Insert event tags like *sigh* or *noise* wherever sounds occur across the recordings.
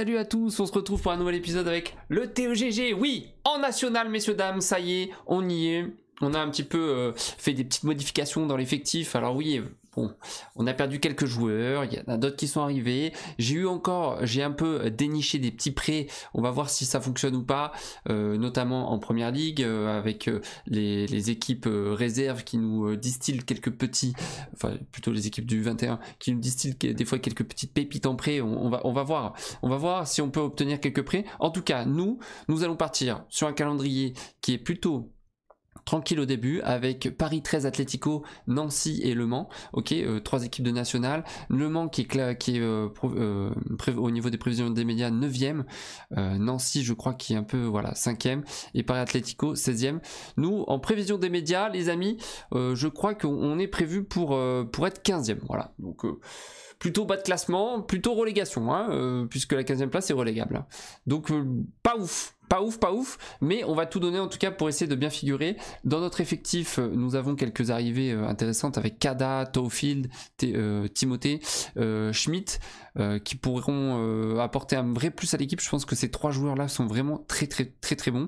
salut à tous, on se retrouve pour un nouvel épisode avec le TEGG, oui, en national messieurs dames, ça y est, on y est, on a un petit peu euh, fait des petites modifications dans l'effectif, alors oui, bon, on a perdu quelques joueurs, il y en a d'autres qui sont arrivés. J'ai eu encore, j'ai un peu déniché des petits prêts. On va voir si ça fonctionne ou pas, euh, notamment en première ligue euh, avec euh, les, équipes réserves qui nous distillent quelques petits, enfin plutôt les équipes du 21 qui nous distillent des fois quelques petites pépites en prêt. va, on va voir, on va voir si on peut obtenir quelques prêts. En tout cas, nous, nous allons partir sur un calendrier qui est plutôt tranquille au début avec Paris 13 Atlético, Nancy et Le Mans. Ok, euh, trois équipes de National, Le Mans qui est, qui euh, euh, au niveau des prévisions des médias 9e. Nancy, je crois, qui est un peu voilà 5e. Et Paris Atlético 16e. Nous, en prévision des médias, les amis, je crois qu'on est prévu pour, pour être 15e. Voilà. Donc plutôt bas de classement, plutôt relégation, hein, puisque la 15e place est relégable. Hein. Donc pas ouf pas ouf, pas ouf, mais on va tout donner en tout cas pour essayer de bien figurer. Dans notre effectif, euh, nous avons quelques arrivées euh, intéressantes avec Kada, Tofield, euh, Timothée, Schmidt, qui pourront apporter un vrai plus à l'équipe. Je pense que ces trois joueurs-là sont vraiment très très très très bons.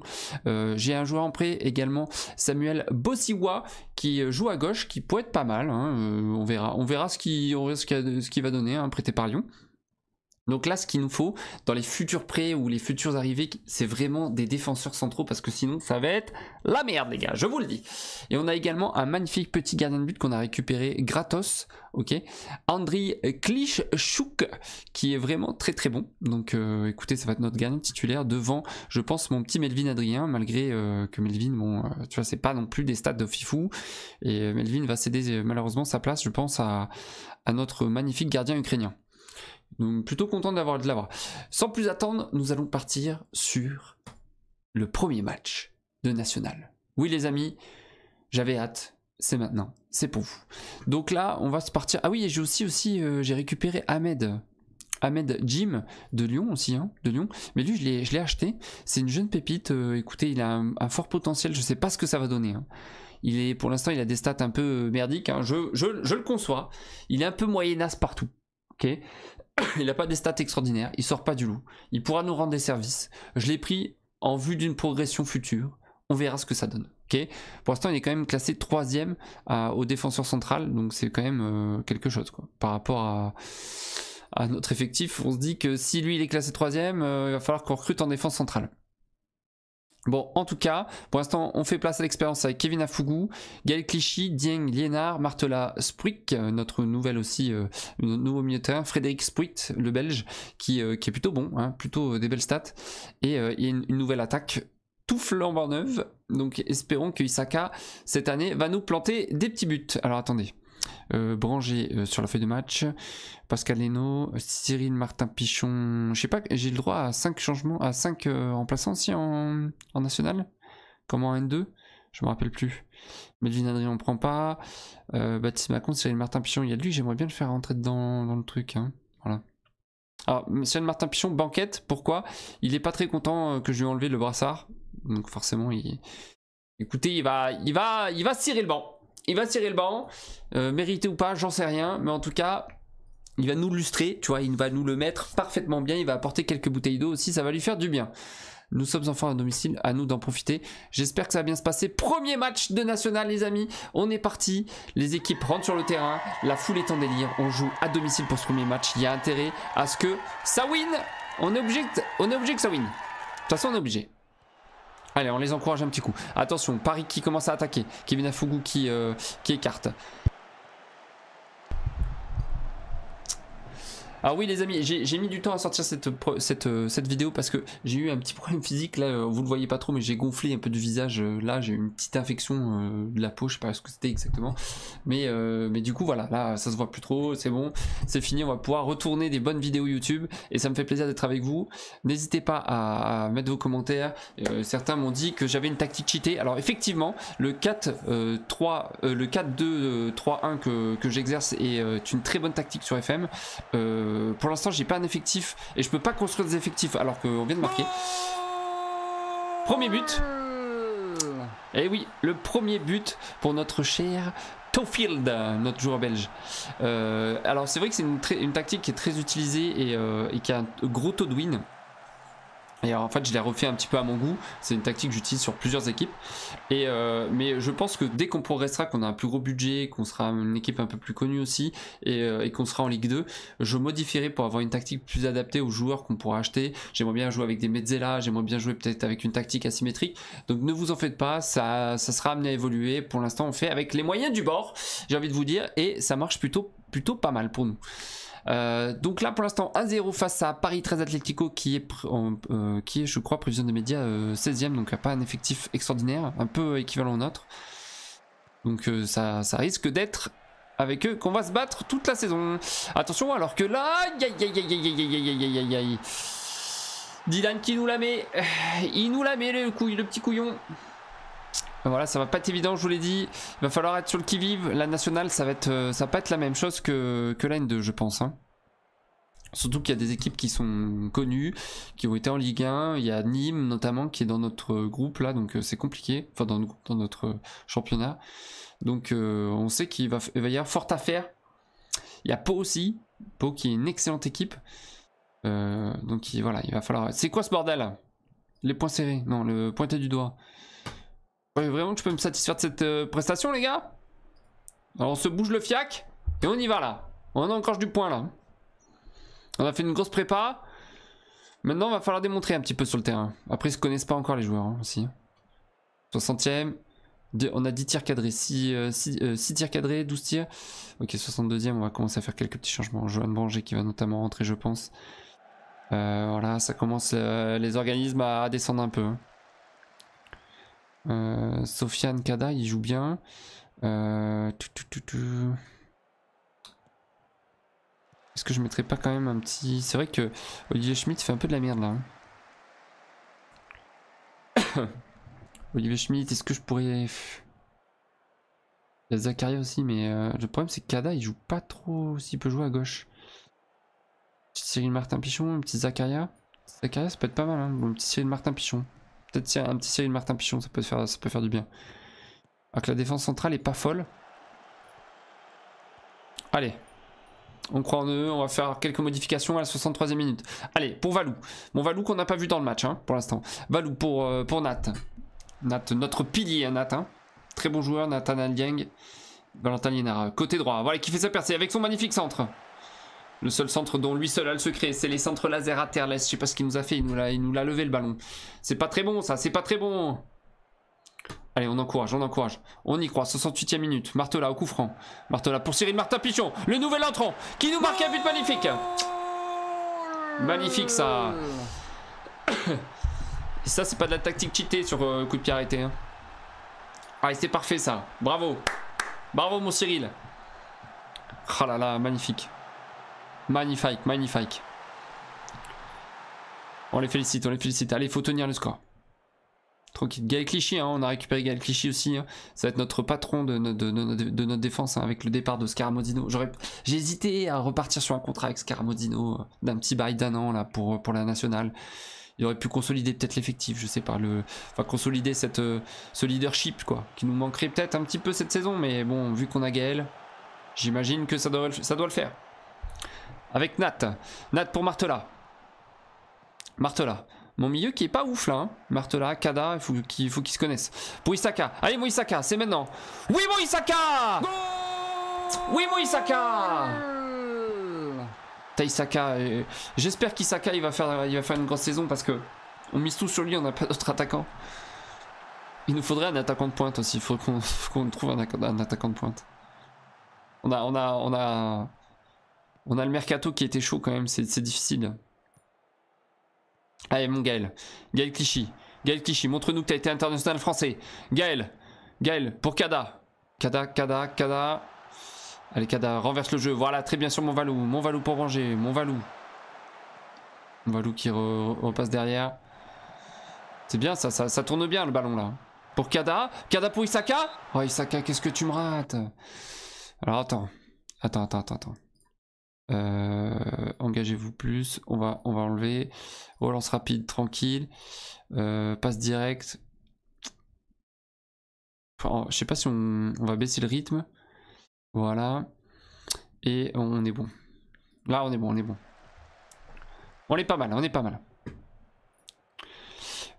J'ai un joueur en prêt également, Samuel Bossiwa, qui joue à gauche, qui pourrait être pas mal. Hein, on verra, on verra ce qui, ce va donner, hein, prêté par Lyon. Donc là, ce qu'il nous faut dans les futurs prêts ou les futurs arrivées, c'est vraiment des défenseurs centraux parce que sinon, ça va être la merde, les gars, je vous le dis. Et on a également un magnifique petit gardien de but qu'on a récupéré gratos, ok Andriy Klitschuk, qui est vraiment très très bon. Donc euh, écoutez, ça va être notre gardien titulaire devant, je pense, mon petit Melvin Adrien, malgré euh, que Melvin, bon, euh, tu vois, c'est pas non plus des stats de fifou. Et Melvin va céder malheureusement sa place, je pense, à notre magnifique gardien ukrainien. Donc, plutôt content d'avoir de l'avoir. Sans plus attendre, nous allons partir sur le premier match de National. Oui les amis, j'avais hâte. C'est maintenant. C'est pour vous. Donc là, on va se partir. Ah oui, j'ai aussi, aussi euh, j'ai récupéré Ahmed. Ahmed Jim de Lyon aussi, hein, de Lyon. Mais lui, je l'ai acheté. C'est une jeune pépite. Euh, écoutez, il a un, fort potentiel. Je ne sais pas ce que ça va donner. Hein. Il est, pour l'instant, il a des stats un peu euh, merdiques. Hein. Je, je, je, le conçois. Il est un peu moyenasse partout. Ok il n'a pas des stats extraordinaires, il sort pas du loup, il pourra nous rendre des services. Je l'ai pris en vue d'une progression future, on verra ce que ça donne. Pour l'instant, il est quand même classé troisième ème euh, au défenseur central, donc c'est quand même euh, quelque chose quoi. par rapport à, notre effectif. On se dit que si lui il est classé troisième, euh, il va falloir qu'on recrute en défense centrale. Bon, en tout cas, pour l'instant, on fait place à l'expérience avec Kevin Afougou, Gaël Clichy, Dieng Liénard, Martela Spruik, euh, notre nouvelle aussi, euh, nouveau milieu terrain, Frédéric Spruit, le belge, qui, euh, qui est plutôt bon, hein, plutôt des belles stats, et il y a une, nouvelle attaque tout flambant neuve, donc espérons que Isaka, cette année, va nous planter des petits buts. Alors attendez, euh, Branger euh, sur la feuille de match, Pascal Leno, Cyril Martin Pichon, je sais pas, j'ai le droit à 5 changements, à 5 euh, remplaçants aussi en, en national, Comment, en N2, je me rappelle plus. Melvin Adrien on prend pas, Baptiste Macron, Cyril Martin Pichon, il y a lui, j'aimerais bien le faire rentrer dans, le truc, hein. voilà. Alors, Cyril Martin Pichon banquette, pourquoi Il est pas très content que je lui ai enlevé le brassard, donc forcément il... Écoutez, il va, il va, il va cirer le banc il va tirer le banc, euh, mérité ou pas, j'en sais rien, mais en tout cas, il va nous lustrer, tu vois, il va nous le mettre parfaitement bien, il va apporter quelques bouteilles d'eau aussi, ça va lui faire du bien. Nous sommes enfin à domicile, à nous d'en profiter. J'espère que ça va bien se passer. Premier match de national, les amis. On est parti. Les équipes rentrent sur le terrain. La foule est en délire. On joue à domicile pour ce premier match. Il y a intérêt à ce que ça win. On objecte. on est que ça win. De toute façon, on est obligé. Allez, on les encourage un petit coup. Attention, Paris qui commence à attaquer. Kevin Afougou qui, euh, qui écarte. Alors ah oui les amis, j'ai mis du temps à sortir cette, euh, cette, vidéo parce que j'ai eu un petit *laughs* problème physique, là euh, vous le voyez pas trop mais j'ai gonflé un peu du visage, euh, là j'ai eu une petite infection de la peau, je sais pas ce que c'était exactement, mais, mais du coup voilà, là ça se voit plus trop, c'est bon, c'est fini, on va pouvoir retourner des bonnes vidéos YouTube et ça me fait plaisir d'être avec vous, n'hésitez pas à, mettre vos commentaires, certains m'ont dit que j'avais une tactique cheatée, alors effectivement le 4-3, le 4-2-3-1 que, que j'exerce est une très bonne tactique sur FM, euh, euh, pour l'instant, j'ai pas un effectif et je peux pas construire des effectifs alors qu'on vient de marquer. Premier but. Et eh oui, le premier but pour notre cher Tofield, notre joueur belge. Euh, alors c'est vrai que c'est une, tactique qui est très utilisée et, euh, et qui a un gros taux de win. Et en fait, je l'ai refait un petit peu à mon goût. C'est une tactique que j'utilise sur plusieurs équipes. Et euh, mais je pense que dès qu'on progressera, qu'on a un plus gros budget, qu'on sera une équipe un peu plus connue aussi, et, euh, qu'on sera en Ligue 2, je modifierai pour avoir une tactique plus adaptée aux joueurs qu'on pourra acheter. J'aimerais bien jouer avec des Mezzella, j'aimerais bien jouer peut-être avec une tactique asymétrique. Donc ne vous en faites pas, ça, ça sera amené à évoluer. Pour l'instant, on fait avec les moyens du bord, j'ai envie de vous dire, et ça marche plutôt, plutôt pas mal pour nous donc là pour l'instant 1-0 face à Paris 13 Atletico qui est, je crois prévision des médias 16ème donc pas un effectif extraordinaire, un peu équivalent au nôtre. Donc ça, risque d'être avec eux qu'on va se battre toute la saison. Attention alors que là... Dylan qui nous la met. Il nous la met le, couille, le petit couillon. Voilà, ça va pas être évident, je vous l'ai dit. Il va falloir être sur le qui-vive. La nationale, ça va, être, euh, ça va pas être la même chose que, que la N2, je pense. Hein. Surtout qu'il y a des équipes qui sont connues, qui ont été en Ligue 1. Il y a Nîmes, notamment, qui est dans notre groupe, là, donc euh, c'est compliqué. Enfin, dans, notre championnat. Donc, euh, on sait qu'il va, y avoir fort à faire. Il y a Pau aussi. Pau qui est une excellente équipe. donc, voilà, il va falloir. C'est quoi ce bordel Les points serrés. Non, le pointé du doigt. Vraiment vraiment, tu peux me satisfaire de cette euh, prestation, les gars Alors, on se bouge le fiac et on y va, là. On a encore du point, là. On a fait une grosse prépa. Maintenant, on va falloir démontrer un petit peu sur le terrain. Après, ils se connaissent pas encore, les joueurs, hein, aussi. 60e. On a 10 tirs cadrés, 6, euh, euh, tirs cadrés, 12 tirs. Ok, 62e, on va commencer à faire quelques petits changements. Johan Branger qui va notamment rentrer, je pense. voilà, ça commence les organismes à descendre un peu. Hein. Euh, Sofiane Kada, il joue bien. Euh, est-ce que je mettrais pas quand même un petit. C'est vrai que Olivier Schmitt fait un peu de la merde là. Hein. *coughs* Olivier Schmitt, est-ce que je pourrais. Il y a Zakaria aussi, mais euh, le problème c'est que Kada il joue pas trop s'il peut jouer à gauche. Petit Cyril Martin Pichon, un petit Zakaria. Zakaria ça peut être pas mal, un hein, petit Cyril Martin Pichon. Peut-être un petit de Martin Pichon, ça peut faire, du bien. la défense centrale est pas folle. Allez. On croit en eux, on va faire quelques modifications à la 63e minute. Allez, pour Valou. Bon, Valou qu'on n'a pas vu dans le match hein, pour l'instant. Valou pour, euh, pour Nat. Nat, notre pilier, Nat. Hein. Très bon joueur, Nathan Yang. Valentin Lienard, euh, côté droit. Voilà, qui fait sa percée avec son magnifique centre. Le seul centre dont lui seul a le secret, c'est les centres laser à terre. Je sais pas ce qu'il nous a fait, il nous l'a levé le ballon. C'est pas très bon ça, c'est pas très bon. Allez, on encourage, on encourage. On y croit, 68e minute. Martela au coup franc. Martela pour Cyril Martin Pichon, le nouvel entrant, qui nous marque un but magnifique. Magnifique ça. Et ça, c'est pas de la tactique cheatée sur euh, coup de pied arrêté. Hein. Ah, c'est parfait ça. Bravo. Bravo, mon Cyril. Oh là là, magnifique. Magnifique, magnifique. On les félicite, on les félicite. Allez, faut tenir le score. Tranquille. Gaël Clichy, hein, on a récupéré Gaël Clichy aussi. Hein. Ça va être notre patron de, notre défense hein, avec le départ de Scaramodino. J'ai hésité à repartir sur un contrat avec Scaramodino euh, d'un petit bail d'un an là, pour, euh, pour la nationale. Il aurait pu consolider peut-être l'effectif, je sais pas. Le... Enfin, consolider cette, euh, ce leadership quoi, qui nous manquerait peut-être un petit peu cette saison. Mais bon, vu qu'on a Gaël, j'imagine que ça doit le faire. Avec Nat. Nat pour Martela. Martela. Mon milieu qui est pas ouf là. Hein. Martela, Kada, il faut qu'ils se connaissent. Pour Isaka. Allez Moïsaka, c'est maintenant. Oui Moïsaka Oui Moïsaka T'as Isaka. Euh, j'espère qu'Isaka il, va faire, il va faire une grosse saison parce que on mise tout sur lui, on n'a pas d'autre attaquant. Il nous faudrait un attaquant de pointe aussi. Il faut qu'on trouve un, un attaquant de pointe. On a, on a, on a on a le mercato qui était chaud quand même, c'est difficile. Allez, mon Gaël. Gaël Clichy. Gaël Clichy, montre-nous que tu as été international français. Gaël. Gaël, pour Kada. Kada, Kada, Kada. Allez, Kada, renverse le jeu. Voilà, très bien sur mon Valou. Mon Valou pour ranger. Mon Valou. Mon Valou qui repasse derrière. C'est bien, ça, ça, ça tourne bien le ballon là. Pour Kada. Kada pour Isaka. Oh, Isaka, qu'est-ce que tu me rates Alors, attends. Attends, attends, attends, attends. Euh, engagez-vous plus. On va, on va enlever. Relance rapide, tranquille. Euh, passe direct. je sais pas si on, va baisser le rythme. Voilà. Et on est bon. Là, on est bon, on est bon. On est pas mal, on est pas mal.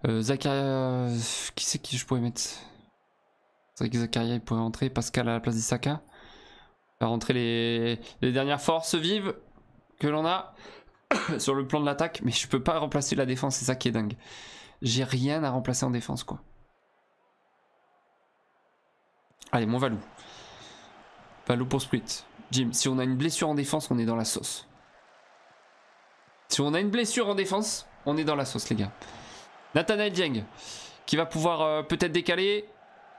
Euh, Zakaria... Qui c'est qui je pourrais mettre C'est Zakaria, il pourrait entrer. Pascal à la place d'Isaka va rentrer les, dernières forces vives que l'on a *coughs* sur le plan de l'attaque. Mais je peux pas remplacer la défense, c'est ça qui est dingue. J'ai rien à remplacer en défense, quoi. Allez, mon Valou. Valou pour split. Jim, si on a une blessure en défense, on est dans la sauce. Si on a une blessure en défense, on est dans la sauce, les gars. Nathanael Jeng. qui va pouvoir euh, peut-être décaler.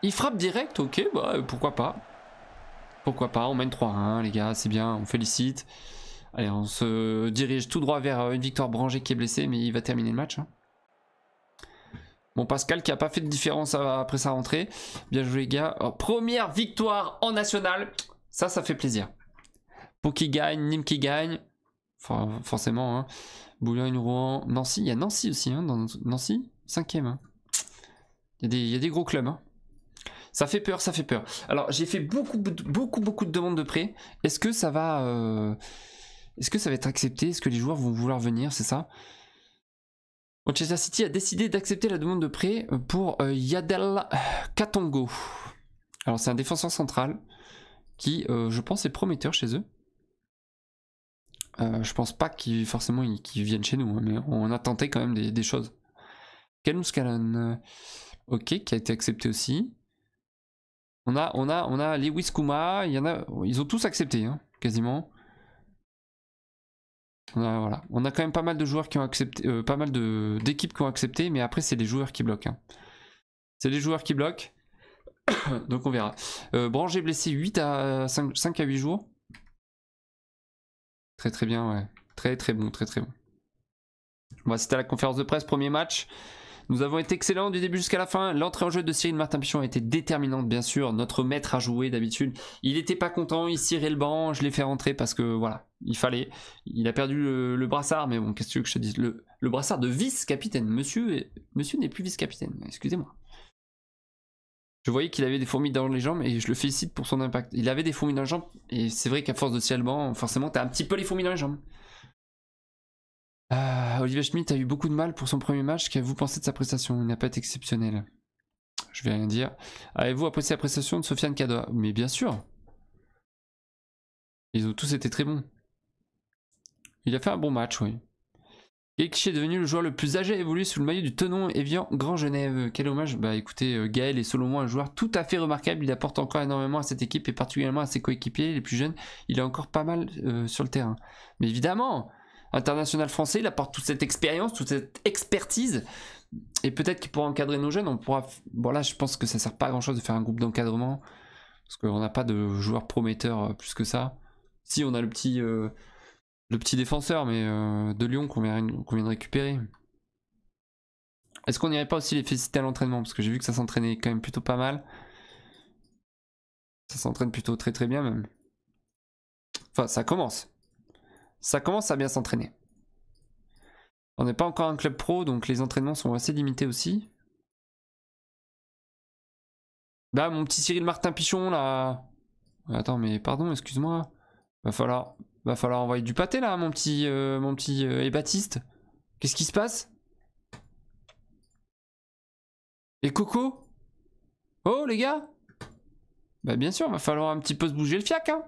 Il frappe direct, ok, bah, pourquoi pas. Pourquoi pas, on mène 3-1 les gars, c'est bien, on félicite. Allez, on se dirige tout droit vers euh, une victoire Branger qui est blessé, mais il va terminer le match. Hein. Bon, Pascal qui a pas fait de différence après sa rentrée. Bien joué, les gars. Oh, première victoire en national. Ça, ça fait plaisir. Pau qui gagne, Nîmes qui gagne. forcément, hein. Boulogne, Rouen, Nancy. Il y a Nancy aussi, hein, dans Nancy, cinquième. Hein. Il, y a des, gros clubs. Hein. Ça fait peur, ça fait peur. Alors, j'ai fait beaucoup, beaucoup, beaucoup de demandes de prêt. Est-ce que ça va... Euh, est-ce que ça va être accepté Est-ce que les joueurs vont vouloir venir C'est ça Manchester City a décidé d'accepter la demande de prêt euh, pour euh, Yadel Katongo. Alors, c'est un défenseur central qui, je pense, est prometteur chez eux. je pense pas qu'ils forcément ils, viennent chez nous, hein, mais on a tenté quand même des, choses. Calum ok, qui a été accepté aussi. On a, on a, on a Lewis Kuma, ils ont tous accepté, hein, quasiment. On a, voilà. on a quand même pas mal de joueurs qui ont accepté, euh, pas mal d'équipes qui ont accepté, mais après c'est les joueurs qui bloquent. Hein. C'est les joueurs qui bloquent. *coughs* Donc on verra. Euh, Branger blessé à 5, à 8 jours. Très très bien, ouais. Très très bon, très très bon. Bon, c'était la conférence de presse, premier match. Nous avons été excellents du début jusqu'à la fin. L'entrée en jeu de Cyril Martin Pichon a été déterminante, bien sûr. Notre maître à joué d'habitude. Il n'était pas content, il cirait le banc. Je l'ai fait rentrer parce que voilà, il fallait. Il a perdu le, brassard, mais bon, qu'est-ce que tu veux que je te dise le, brassard de vice-capitaine. Monsieur, monsieur n'est plus vice-capitaine, excusez-moi. Je voyais qu'il avait des fourmis dans les jambes et je le félicite pour son impact. Il avait des fourmis dans les jambes et c'est vrai qu'à force de cirer le banc, forcément, t'as un petit peu les fourmis dans les jambes. Ah, Olivier Schmitt a eu beaucoup de mal pour son premier match. Qu'avez-vous pensé de sa prestation Il n'a pas été exceptionnel. Je vais rien dire. Avez-vous apprécié la prestation de Sofiane Kadoa Mais bien sûr. Ils ont tous été très bons. Il a fait un bon match, oui. Et qui est devenu le joueur le plus âgé évolué sous le maillot du Tenon Evian Grand Genève. Quel hommage. Bah écoutez, euh, Gaël est selon moi un joueur tout à fait remarquable. Il apporte encore énormément à cette équipe et particulièrement à ses coéquipiers les plus jeunes. Il est encore pas mal euh, sur le terrain. Mais évidemment, international français, il apporte toute cette expérience, toute cette expertise. Et peut-être qu'il pourra encadrer nos jeunes. On pourra. Voilà, je pense que ça sert pas à grand chose de faire un groupe d'encadrement. Parce qu'on n'a pas de joueurs prometteurs euh, plus que ça. Si, on a le petit, euh, le petit défenseur mais euh, de Lyon qu'on vient, vient, de récupérer. Est-ce qu'on n'irait pas aussi les féliciter à l'entraînement Parce que j'ai vu que ça s'entraînait quand même plutôt pas mal. Ça s'entraîne plutôt très très bien même. Enfin, ça commence ça commence à bien s'entraîner. On n'est pas encore un club pro, donc les entraînements sont assez limités aussi. Bah, mon petit Cyril Martin Pichon, là. Attends, mais pardon, excuse-moi. Va falloir, va falloir envoyer du pâté, là, mon petit, euh, mon petit euh, et Baptiste. Qu'est-ce qui se passe Et Coco Oh, les gars Bah, bien sûr, va falloir un petit peu se bouger le fiac, hein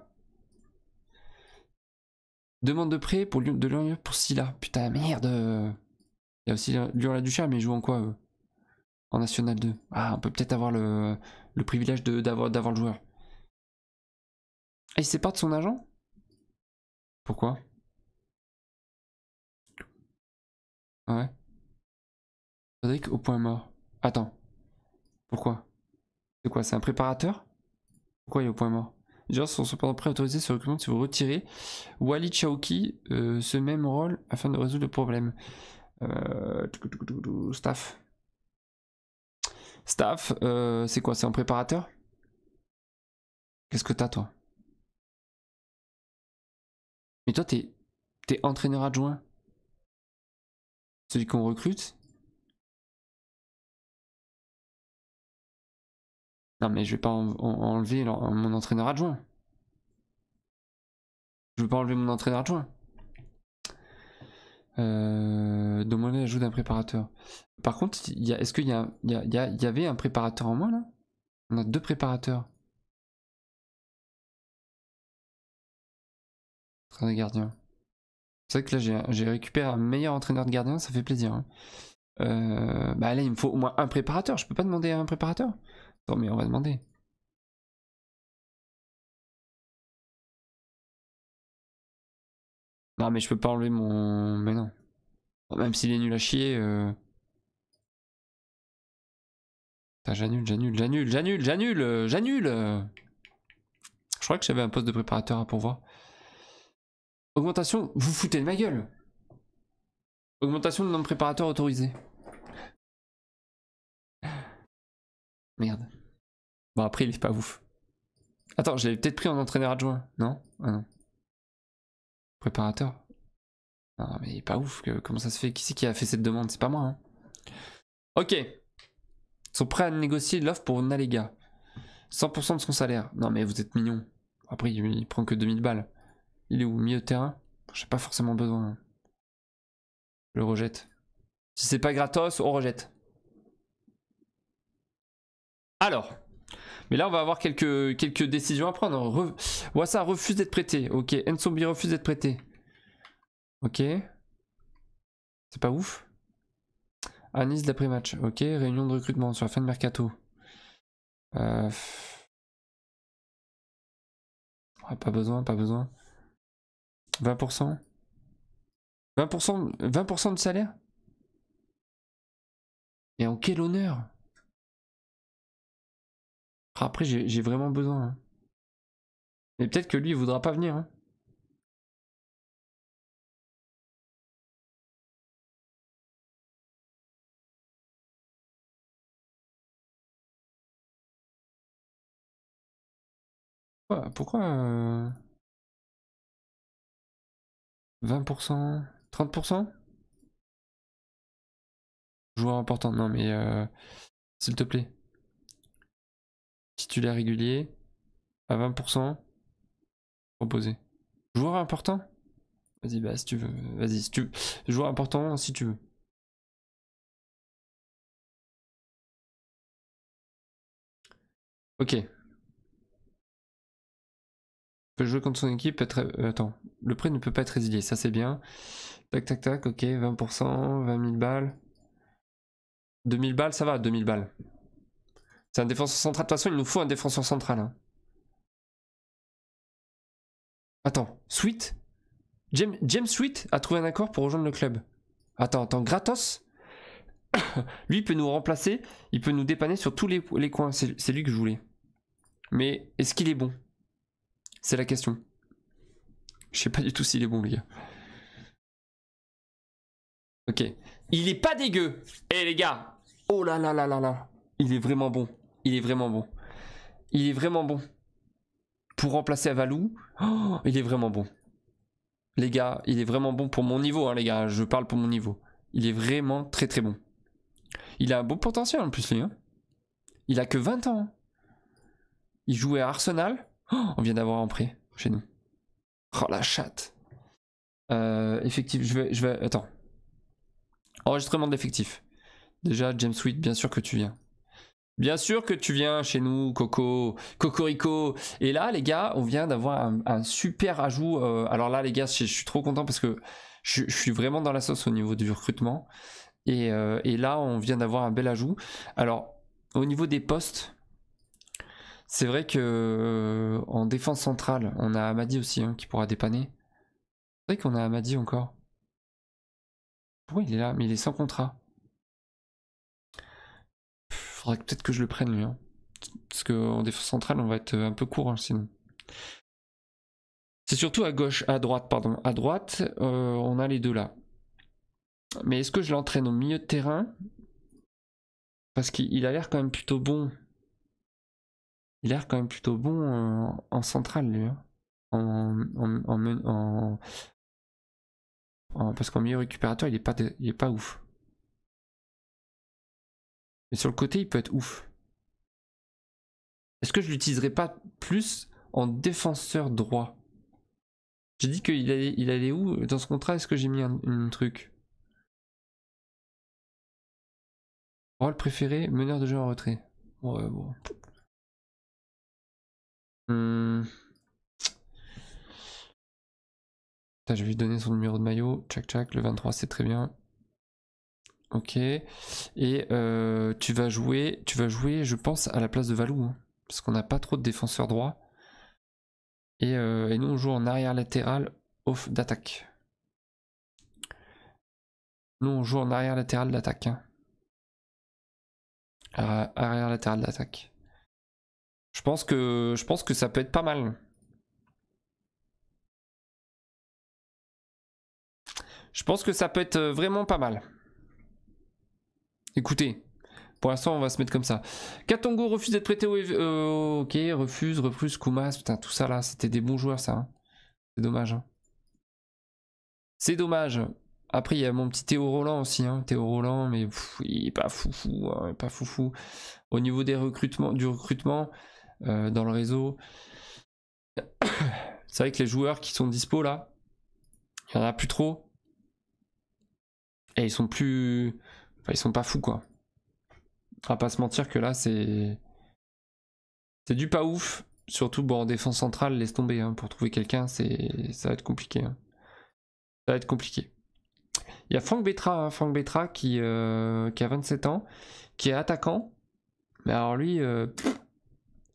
Demande de prêt pour de pour Silla. Putain, merde. Il y a aussi Lyon la Ducha, mais joue en quoi euh, En National 2. Ah, on peut peut-être avoir le, le privilège d'avoir le joueur. Et il sépare de son agent Pourquoi Ouais. Cédric au point mort. Attends. Pourquoi C'est quoi C'est un préparateur Pourquoi il est au point mort les joueurs sont cependant préautorisés sur le recrutement si vous retirez Wally euh, ce même rôle afin de résoudre le problème. Euh, staff. Staff, euh, c'est quoi C'est un préparateur Qu'est-ce que t'as toi Mais toi t'es entraîneur adjoint. Celui qu'on recrute, Non, mais je vais pas enlever mon entraîneur adjoint. Je veux pas enlever mon entraîneur adjoint. Euh, demander l'ajout d'un préparateur. Par contre, est-ce qu'il y, a, y, avait un préparateur en moi, là On a deux préparateurs. Entraîneur de gardien. C'est vrai que là j'ai récupéré un meilleur entraîneur de gardien, ça fait plaisir. Hein. Euh, bah là il me faut au moins un préparateur, je peux pas demander à un préparateur. Non, mais on va demander. Non, mais je peux pas enlever mon. Mais non. Même s'il est nul à chier. Euh... J'annule, j'annule, j'annule, j'annule, j'annule, euh, j'annule. Euh. Je crois que j'avais un poste de préparateur à pourvoir. Augmentation, vous foutez de ma gueule. Augmentation de nombre de préparateurs autorisés. Merde. Bon, après, il est pas ouf. Attends, je peut-être pris en entraîneur adjoint, non, ah, non. Préparateur Non, mais il est pas ouf. comment ça se fait Qui c'est qui a fait cette demande C'est pas moi. Hein. Ok. Ils sont prêts à négocier l'offre pour Nalega. 100% de son salaire. Non, mais vous êtes mignon. Après, il prend que 2000 balles. Il est où Milieu de terrain J'ai pas forcément besoin. Hein. Je le rejette. Si c'est pas gratos, on rejette. Alors. Mais là, on va avoir quelques, quelques décisions à prendre. Re... ça refuse d'être prêté. Ok. Zombie refuse d'être prêté. Ok. C'est pas ouf. Anis d'après-match. Ok. Réunion de recrutement sur la fin de mercato. Euh, pas besoin, pas besoin. 20% 20%, 20 de salaire Et en quel honneur ah, après, j'ai vraiment besoin. Hein. Mais peut-être que lui, il voudra pas venir. Hein. Pourquoi, 20% 30% euh, Joueur important, non mais euh, s'il te plaît. Titulaire régulier à 20% proposé. Joueur important Vas-y, bah si tu veux. Vas-y, si tu Joueur important si tu veux. Ok. Peut jouer contre son équipe, être... Euh, attends, le prix ne peut pas être résilié, ça c'est bien. Tac tac tac, ok, 20%, 20 000 balles. 2000 balles, ça va, 2000 balles. C'est un défenseur central. De toute façon, il nous faut un défenseur central. Hein. Attends, Sweet James, Sweet a trouvé un accord pour rejoindre le club. Attends, attends, Gratos *coughs* Lui, il peut nous remplacer, il peut nous dépanner sur tous les, coins. C'est lui que je voulais. Mais est-ce qu'il est bon C'est la question. Je sais pas du tout s'il est bon, les gars. Ok. Il est pas dégueu Eh, les gars Oh là là là là là Il est vraiment bon il est vraiment bon. Il est vraiment bon. Pour remplacer Avalou, oh, il est vraiment bon. Les gars, il est vraiment bon pour mon niveau, hein, les gars. Je parle pour mon niveau. Il est vraiment très très bon. Il a un beau potentiel en plus, lui. Hein. Il a que 20 ans. Hein. Il jouait à Arsenal. Oh, on vient d'avoir un prêt chez nous. Oh la chatte. Euh, effectif, je vais, je vais. Attends. Enregistrement d'effectif. Déjà, James Sweet, bien sûr que tu viens. Bien sûr que tu viens chez nous, Coco, Cocorico. Et là, les gars, on vient d'avoir un, super ajout. Euh, alors là, les gars, je, suis trop content parce que je, suis vraiment dans la sauce au niveau du recrutement. Euh, et, là, on vient d'avoir un bel ajout. Alors, au niveau des postes, c'est vrai que euh, en défense centrale, on a Amadi aussi hein, qui pourra dépanner. C'est vrai qu'on a Amadi encore. Pourquoi il est là Mais il est sans contrat peut-être que je le prenne lui. Hein. Parce qu'en défense centrale, on va être un peu court hein, sinon. C'est surtout à gauche, à droite, pardon. À droite, euh, on a les deux là. Mais est-ce que je l'entraîne au milieu de terrain Parce qu'il a l'air quand même plutôt bon. Il a l'air quand même plutôt bon euh, en, centrale, lui. Hein. En, parce qu'en milieu récupérateur, il est pas, il est pas ouf. Mais sur le côté, il peut être ouf. Est-ce que je l'utiliserai pas plus en défenseur droit J'ai dit qu'il allait, il allait où Dans ce contrat, est-ce que j'ai mis un, truc Rôle préféré, meneur de jeu en retrait. Ouais, bon. Hum. je vais lui donner son numéro de maillot. Tchac, tchac, le 23, c'est très bien. Ok. Et euh, tu vas jouer, tu vas jouer, je pense, à la place de Valou, hein, parce qu'on n'a pas trop de défenseurs droits. Et, euh, et, nous on joue en arrière latéral off d'attaque. Nous on joue en arrière latéral d'attaque. Hein. Arrière, ah, arrière latéral d'attaque. Je pense que je pense que ça peut être pas mal. Je pense que ça peut être euh, vraiment pas mal. Écoutez, pour l'instant, on va se mettre comme ça. Katongo refuse d'être prêté au... Euh, ok, refuse, refuse, koumas, Putain, tout ça là, c'était des bons joueurs, ça. Hein. C'est dommage. Hein. C'est dommage. Après, il y a mon petit Théo Roland aussi. Hein. Théo Roland, mais il est pas foufou. pas foufou. Au niveau des recrutements, du recrutement euh, dans le réseau, *coughs* c'est vrai que les joueurs qui sont dispo là, il n'y en a plus trop. Et ils sont plus ils sont pas fous, quoi. On pas se mentir que là, c'est. C'est du pas ouf. Surtout, bon, en défense centrale, laisse tomber. Hein. Pour trouver quelqu'un, c'est... ça va être compliqué. Hein. Ça va être compliqué. Il y a Franck Betra, hein, Franck Betra qui, euh, qui a 27 ans, qui est attaquant. Mais alors lui, euh,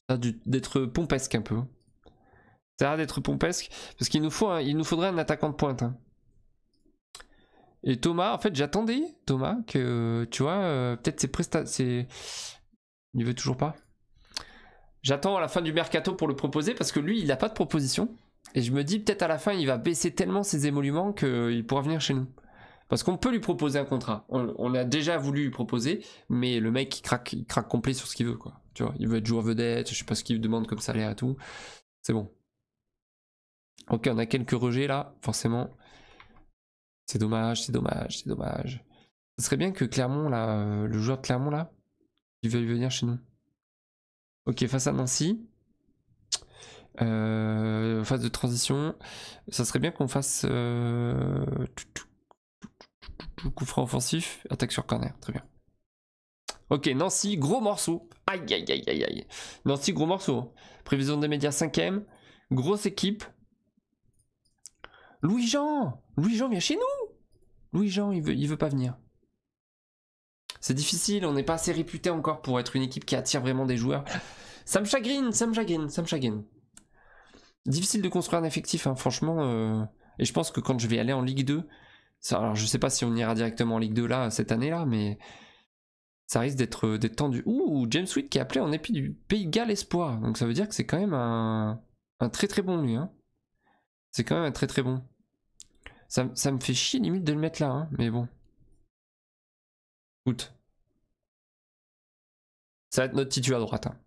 ça a dû, d'être pompesque un peu. Hein. Ça a d'être pompesque, parce qu'il nous, faut, il nous faudrait un attaquant de pointe. Et Thomas, en fait, j'attendais Thomas que, tu vois, euh, peut-être ses prestations. Il veut toujours pas. J'attends à la fin du mercato pour le proposer parce que lui, il n'a pas de proposition. Et je me dis, peut-être à la fin, il va baisser tellement ses émoluments qu'il pourra venir chez nous. Parce qu'on peut lui proposer un contrat. On, a déjà voulu lui proposer, mais le mec, il craque, il craque complet sur ce qu'il veut, quoi. Tu vois, il veut être joueur vedette, je sais pas ce qu'il demande comme salaire et tout. C'est bon. Ok, on a quelques rejets là, forcément. C'est dommage, c'est dommage, c'est dommage. Ce serait bien que Clermont, là, euh, le joueur de Clermont, là, il veuille venir chez nous. Ok, face à Nancy. Euh, phase de transition. Ça serait bien qu'on fasse coup franc offensif, attaque sur corner. Très bien. Ok, Nancy, gros morceau. Aïe, aïe, aïe, aïe, aïe. Nancy, gros morceau. Prévision des médias 5ème. Grosse équipe. Louis-Jean Louis-Jean, vient chez nous Louis-Jean, il veut, il veut pas venir. C'est difficile, on n'est pas assez réputé encore pour être une équipe qui attire vraiment des joueurs. Ça me chagrine, ça me chagrine, ça me chagrine. Difficile de construire un effectif, hein, franchement. Euh, et je pense que quand je vais aller en Ligue 2, ça, alors je sais pas si on ira directement en Ligue 2 là, cette année-là, mais ça risque euh, d'être tendu. Ouh, James Sweet qui est appelé en épi du Pays de Espoir. Donc ça veut dire que c'est quand même un, un très très bon lui. Hein. C'est quand même un très très bon. Ça, ça me fait chier limite de le mettre là, hein, mais bon. Écoute. Ça va être notre titulaire à droite. Hein.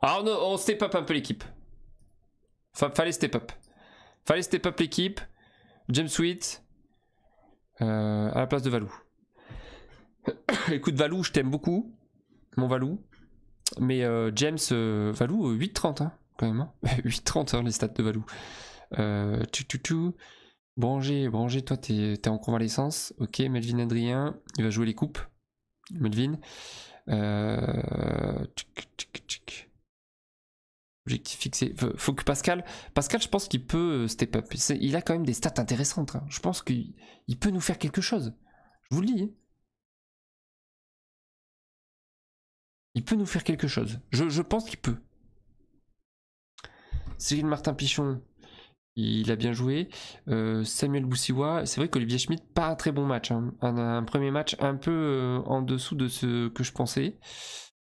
Alors on, on, step up un peu l'équipe. fallait step up. Fallait step up l'équipe. James Sweet. Euh, à la place de Valou. *coughs* Écoute Valou, je t'aime beaucoup. Mon Valou. Mais euh, James euh, Valou, 8-30 hein, quand même. 8-30 hein. *laughs* hein, les stats de Valou. tu, tu, tu. Branger, Branger, toi t'es es en convalescence. Ok, Melvin Adrien, il va jouer les coupes. Melvin. Euh, tchic, tchic, Objectif fixé. Faut que Pascal. Pascal, je pense qu'il peut euh, step up. Il a quand même des stats intéressantes. Hein. Je pense qu'il peut nous faire quelque chose. Je vous le dis. Hein. Il peut nous faire quelque chose. Je, je pense qu'il peut. Cyril Martin Pichon, il a bien joué. Euh, Samuel Boussiwa, c'est vrai qu'Olivier Schmidt, pas un très bon match. Hein. Un, premier match un peu euh, en dessous de ce que je pensais.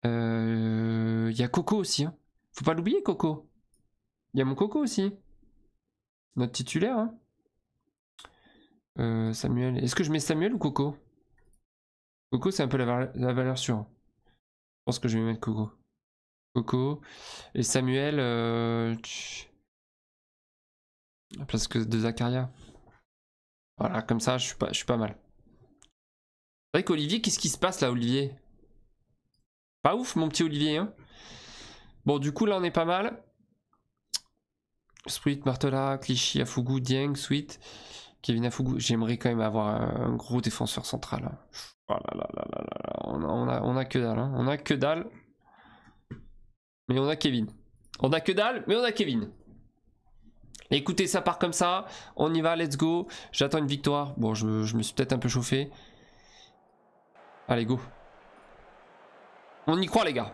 Euh, il y a Coco aussi. Hein. Faut pas l'oublier, Coco. Il y a mon Coco aussi. Notre titulaire. Hein. Samuel. Est-ce que je mets Samuel ou Coco Coco, c'est un peu la, valeur sûre. Je pense que je vais mettre Coco. Coco. Et Samuel. Place que de Zakaria. Voilà, comme ça, je suis pas, je suis pas mal. C'est vrai qu'Olivier, qu'est-ce qui se passe là, Olivier Pas ouf, mon petit Olivier. Hein bon, du coup, là, on est pas mal. Spruit, Martela, Clichy, Afougou, Dieng, Sweet, Kevin Afougou. J'aimerais quand même avoir un gros défenseur central. Hein. Oh on, a, on, a, on, a, que dalle. Hein. On a que dalle. Mais on a Kevin. On a que dalle, mais on a Kevin. Écoutez, ça part comme ça. On y va, let's go. J'attends une victoire. Bon, je, me suis peut-être un peu chauffé. Allez, go. On y croit, les gars.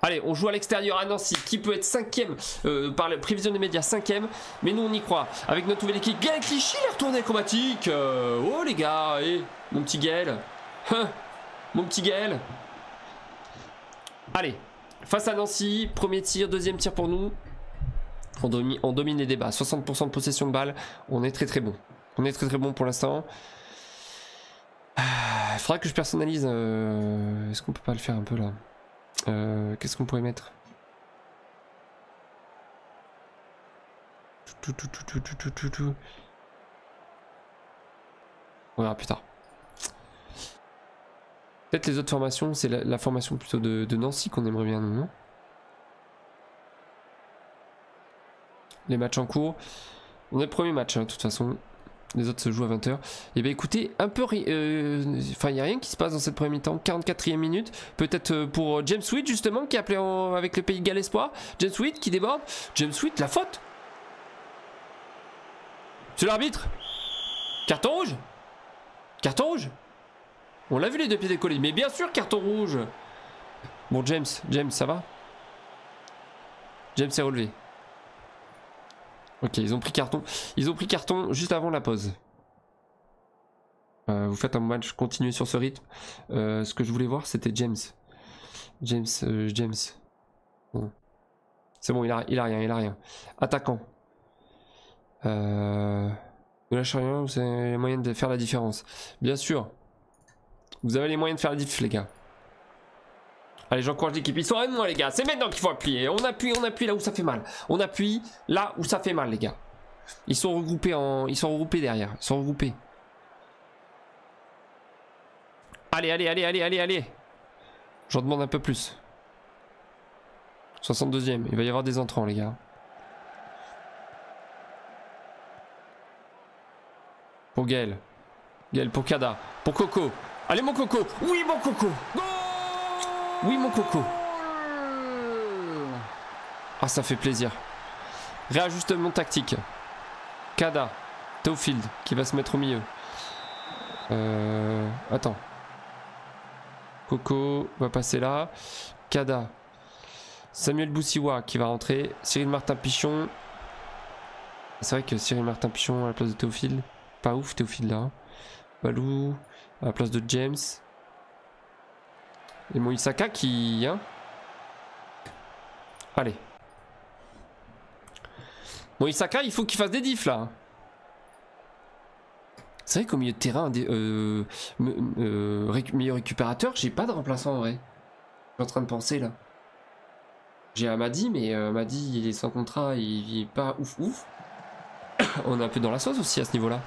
Allez, on joue à l'extérieur à Nancy, qui peut être cinquième euh, par la prévision des médias, cinquième. Mais nous, on y croit. Avec notre nouvelle équipe, Gaël Clichy, la retournée chromatique. Euh, oh, les gars, eh, mon petit Gaël. Hein, mon petit Gaël. Allez, face à Nancy, premier tir, deuxième tir pour nous. On domine, les débats. 60% de possession de balles On est très très bon. On est très très bon pour l'instant. Ah, il faudra que je personnalise. Euh, est-ce qu'on peut pas le faire un peu là euh, Qu'est-ce qu'on pourrait mettre tout, tout, tout, tout, tout, tout, On verra plus tard. Peut-être les autres formations, c'est la, formation plutôt de, de Nancy qu'on aimerait bien, non les matchs en cours. On est le premier match, hein, de toute façon. Les autres se jouent à 20h. Eh Et bien écoutez, un peu. Euh, enfin, il n'y a rien qui se passe dans cette première mi-temps. 44 ème minute. Peut-être euh, pour euh, James Sweet justement, qui est appelé avec le pays de Galles James Sweet qui déborde. James Sweet, la faute C'est l'arbitre Carton rouge Carton rouge On l'a vu les deux pieds décollés. Mais bien sûr, carton rouge Bon, James, James, ça va James s'est relevé. Ok, ils ont pris carton. Ils ont pris carton juste avant la pause. Euh, vous faites un match, continué sur ce rythme. Euh, ce que je voulais voir, c'était James. James, euh, James. C'est bon, il a, il a rien, il a rien. Attaquant. Euh, ne rien, vous avez les moyens de faire la différence. Bien sûr. Vous avez les moyens de faire la diff, les gars. Allez, j'encourage l'équipe. Ils sont avec moi, les gars. C'est maintenant qu'il faut appuyer. On appuie, on appuie là où ça fait mal. On appuie là où ça fait mal, les gars. Ils sont regroupés en... Ils sont regroupés derrière. Ils sont regroupés. Allez, allez, allez, allez, allez, allez. J'en demande un peu plus. 62ème. Il va y avoir des entrants, les gars. Pour Gaël. Gaël, pour Kada. Pour Coco. Allez, mon Coco. Oui, mon Coco. Go oui, mon coco. Ah, ça fait plaisir. Réajustement tactique. Kada. Théophile qui va se mettre au milieu. Euh, attends. Coco va passer là. Kada. Samuel Boussiwa qui va rentrer. Cyril Martin Pichon. C'est vrai que Cyril Martin Pichon à la place de Théophile. Pas ouf Théophile là. Balou à la place de James. Et Moïsaka qui... Hein Allez. Moïsaka, il faut qu'il fasse des diffs là. C'est vrai qu'au milieu de terrain, des, euh, euh récupérateur, j'ai pas de remplaçant en vrai. Je suis en train de penser là. J'ai Amadi, mais euh, Amadi il est sans contrat, il, il pas ouf ouf. *coughs* On est un peu dans la sauce aussi à ce niveau-là.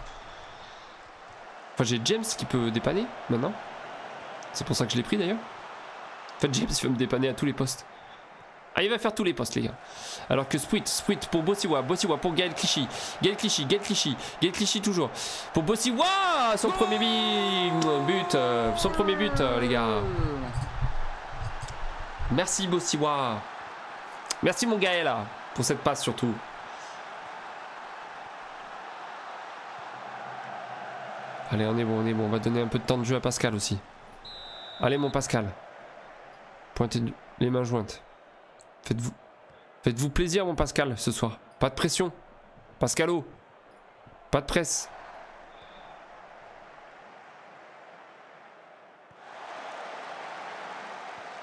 Enfin, j'ai James qui peut dépanner maintenant. C'est pour ça que je l'ai pris d'ailleurs. En fait, James, il va me dépanner à tous les postes. Ah, il va faire tous les postes, les gars. Alors que Sweet, Sweet pour Bossiwa, Bossiwa pour Gaël Clichy, Gaël Clichy, Gael Clichy, Gael Clichy toujours. Pour Bossiwa, son premier but, euh, son premier but, euh, les gars. Merci Bossiwa. Merci mon Gaël, pour cette passe surtout. Allez, on est bon, on est bon. On va donner un peu de temps de jeu à Pascal aussi. Allez, mon Pascal. Pointez les mains jointes. Faites-vous faites plaisir, mon Pascal, ce soir. Pas de pression. Pascalo. Pas de presse.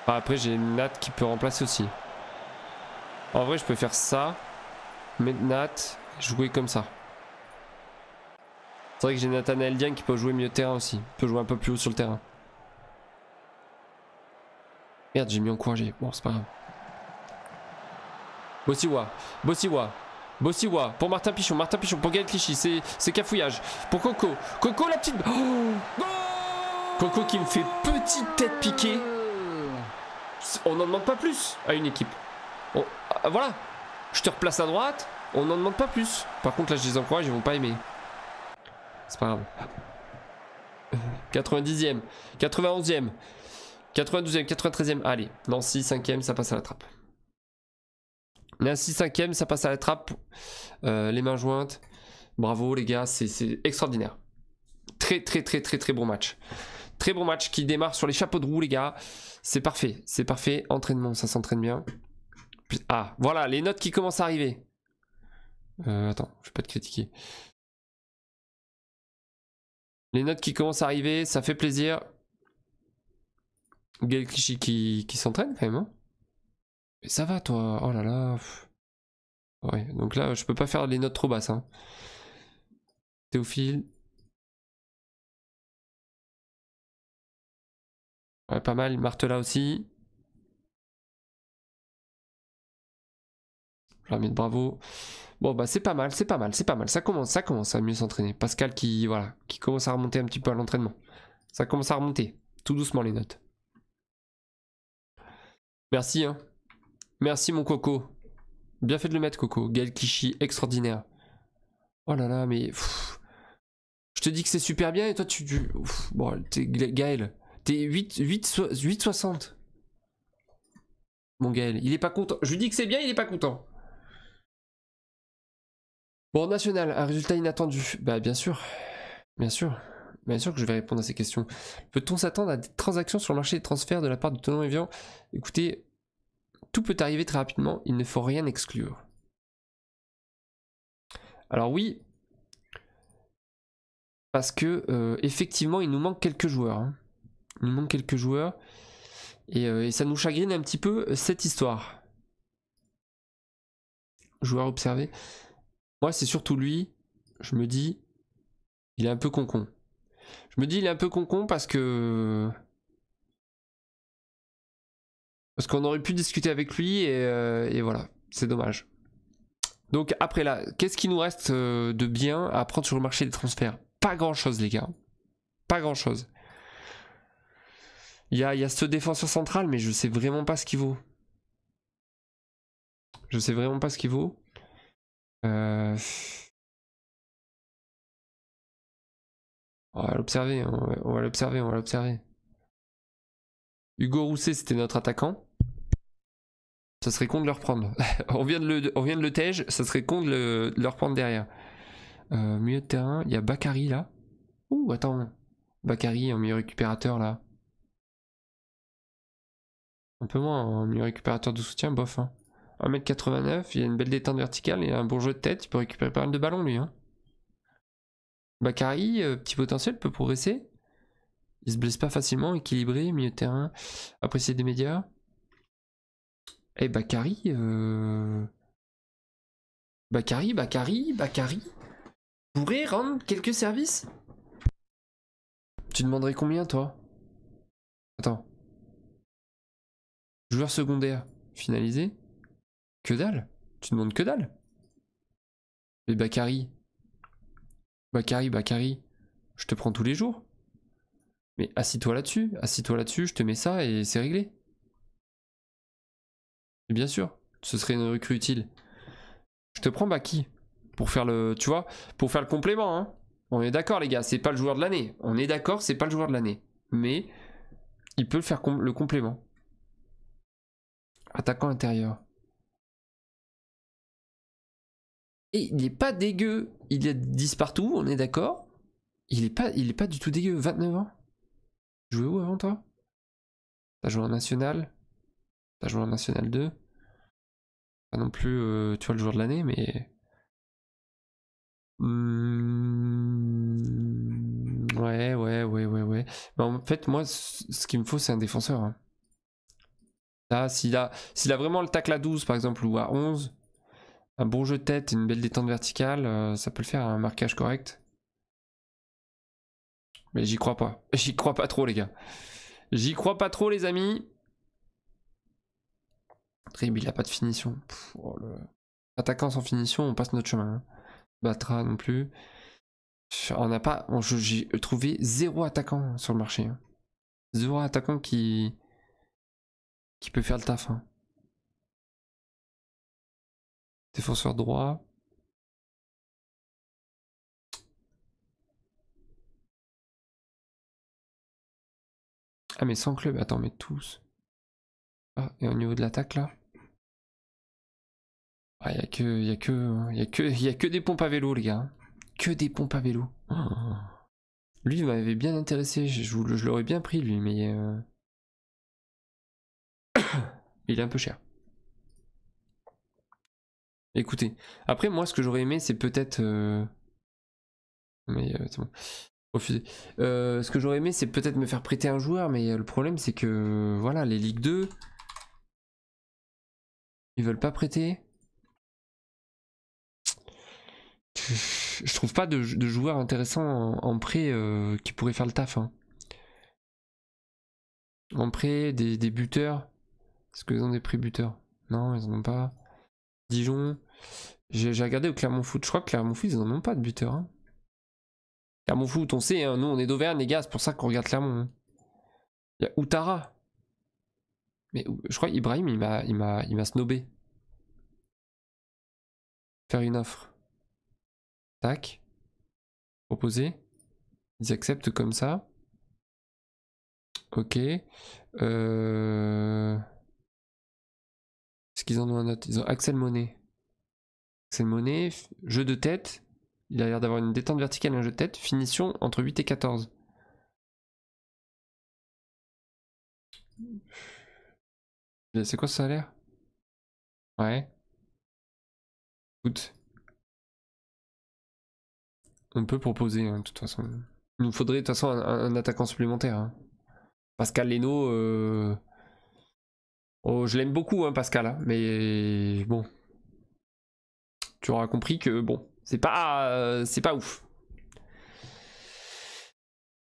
Ah, après, j'ai Nat qui peut remplacer aussi. En vrai, je peux faire ça. Mais Nat, jouer comme ça. C'est vrai que j'ai Nathan Eldien qui peut jouer mieux terrain aussi. peut jouer un peu plus haut sur le terrain. Merde, j'ai mis encouragé. Bon, c'est pas grave. Bossiwa, Bossiwa, Bossiwa, pour Martin Pichon, Martin Pichon, pour Gaël Clichy, c'est cafouillage. Pour Coco, Coco la petite... Oh Coco qui me fait petite tête piquée. On n'en demande pas plus à une équipe. Ah, voilà, je te replace à droite, on n'en demande pas plus. Par contre là je les encourage, ils vont pas aimer. C'est pas grave. 90e, 91e. 92 ème 93 ème allez. Nancy 5 ème ça passe à la trappe. Nancy 5e, ça passe à la trappe. Euh, les mains jointes. Bravo les gars, c'est extraordinaire. Très très très très très bon match. Très bon match qui démarre sur les chapeaux de roue les gars. C'est parfait, c'est parfait. Entraînement, ça s'entraîne bien. Ah, voilà, les notes qui commencent à arriver. Euh, attends, je vais pas te critiquer. Les notes qui commencent à arriver, ça fait plaisir. Gaël Clichy qui, qui s'entraîne quand même. Hein. Mais ça va toi, oh là là. Ouais, donc là je peux pas faire les notes trop basses. Hein. Théophile. Ouais, pas mal, Martela aussi. bravo. Bon bah c'est pas mal, c'est pas mal, c'est pas mal. Ça commence, ça commence à mieux s'entraîner. Pascal qui voilà, qui commence à remonter un petit peu à l'entraînement. Ça commence à remonter, tout doucement les notes. Merci, hein. Merci, mon coco. Bien fait de le mettre, coco. Gaël Kishi, extraordinaire. Oh là là, mais... Je te dis que c'est super bien et toi, tu... Bon, t'es Gaël. T'es 860 Mon Gaël, il est pas content. Je lui dis que c'est bien, il est pas content. Bon, national, un résultat inattendu. Bah, bien sûr. Bien sûr. Bien sûr que je vais répondre à ces questions. Peut-on s'attendre à des transactions sur le marché des transferts de la part de Tonon Evian Écoutez, tout peut arriver très rapidement, il ne faut rien exclure. Alors oui, parce que euh, effectivement, il nous manque quelques joueurs. Hein. Il nous manque quelques joueurs. Euh, et, ça nous chagrine un petit peu euh, cette histoire. Joueur observé. Moi, c'est surtout lui. Je me dis, il est un peu concon. Je me dis, il est un peu concon parce que. Parce qu'on aurait pu discuter avec lui et, euh, et voilà, c'est dommage. Donc après là, qu'est-ce qui nous reste euh, de bien à prendre sur le marché des transferts Pas grand-chose les gars. Pas grand-chose. Il y a, y a, ce défenseur central, mais je sais vraiment pas ce qu'il vaut. Je sais vraiment pas ce qu'il vaut. Euh... On va l'observer, on va l'observer, on va l'observer. Hugo Rousset, c'était notre attaquant. Ça serait con de le reprendre. *laughs* on vient de le, on de tège, ça serait con de le, reprendre derrière. Euh, Mieux de terrain, il y a Bakary là. Ouh, attends. Bakary en milieu récupérateur là. Un peu moins en milieu récupérateur de soutien, bof. 1m89, hein. il y a une belle détente verticale, il a un bon jeu de tête, il peut récupérer pas mal de ballons lui. Hein. Bakary, euh, petit potentiel, peut progresser. Il se blesse pas facilement, équilibré, milieu de terrain, apprécié des médias. Et eh Bakary, euh... bakari Bakary, Bakary pourrait rendre quelques services Tu demanderais combien toi Attends. Joueur secondaire, finalisé. Que dalle Tu demandes que dalle Et eh Bakary, Bakari, Bakari, je te prends tous les jours. Mais assis-toi là-dessus, assis-toi là-dessus, je te mets ça et c'est réglé. bien sûr, ce serait une recrue utile. Je te prends bah, qui pour faire le, tu vois, pour faire le complément. Hein. On est d'accord les gars, c'est pas le joueur de l'année. On est d'accord, c'est pas le joueur de l'année. Mais il peut faire le complément. Attaquant intérieur. Et il n'est pas dégueu. Il y a 10 partout, on est d'accord. Il n'est pas, il pas du tout dégueu. 29 ans. Tu jouais où avant toi T'as joué en national T'as joué en national 2 Pas non plus, tu vois, le joueur de l'année, mais. Ouais, ouais, ouais, ouais, ouais. Mais en fait, moi, ce qu'il me faut, c'est un défenseur. Là, s'il a, s'il a vraiment le tacle à 12, par exemple, ou à 11, un bon jeu de tête une belle détente verticale, euh, ça peut le faire un marquage correct. Mais j'y crois pas. *laughs* J'y crois pas trop, les gars. J'y crois pas trop, les amis. Trib, il a pas de finition. Oh le... Attaquant sans finition, on passe notre chemin. Hein. Batra non plus. On n'a pas. J'ai trouvé zéro attaquant sur le marché. Hein. Zéro attaquant qui. qui peut faire le taf. Hein. Défenseur droit. Ah mais sans club, attends mais tous. Ah et au niveau de l'attaque là. Ah y a que y a que y a que y a que des pompes à vélo les gars. Que des pompes à vélo. Lui il m'avait bien intéressé, je, l'aurais bien pris lui mais euh, *coughs* il est un peu cher. Écoutez. Après, moi, ce que j'aurais aimé, c'est peut-être. Euh, mais euh, c'est bon. Euh, ce que j'aurais aimé, c'est peut-être me faire prêter un joueur, mais le problème, c'est que. Voilà, les Ligue 2. Ils veulent pas prêter. Je trouve pas de, de joueurs intéressants en, prêt qui pourraient faire le taf. Hein. En prêt, des, buteurs. Est-ce qu'ils ont des prêts buteurs Non, ils en ont pas. Dijon. J'ai regardé au Clermont Foot. Je crois que Clermont Foot, ils n'en ont pas de buteur. Hein. Clermont Foot, on sait, hein. nous on est d'Auvergne, les gars, c'est pour ça qu'on regarde Clermont. Hein. Il y a Outara. Mais je crois Ibrahim, il m'a, il snobé. Faire une offre. Tac. Proposer. Ils acceptent comme ça. Ok. Euh. Est-ce qu'ils en ont un autre Ils ont Axel Monet monnaie, jeu de tête, il a l'air d'avoir une détente verticale un jeu de tête, finition entre 8 et 14. C'est quoi ça l'air Ouais. On peut proposer, hein, de toute façon. Il nous faudrait de toute façon un, attaquant supplémentaire. Hein. Pascal Leno, euh, oh, je l'aime beaucoup, hein, Pascal, mais bon, tu auras compris que bon, c'est pas, euh, c'est pas ouf.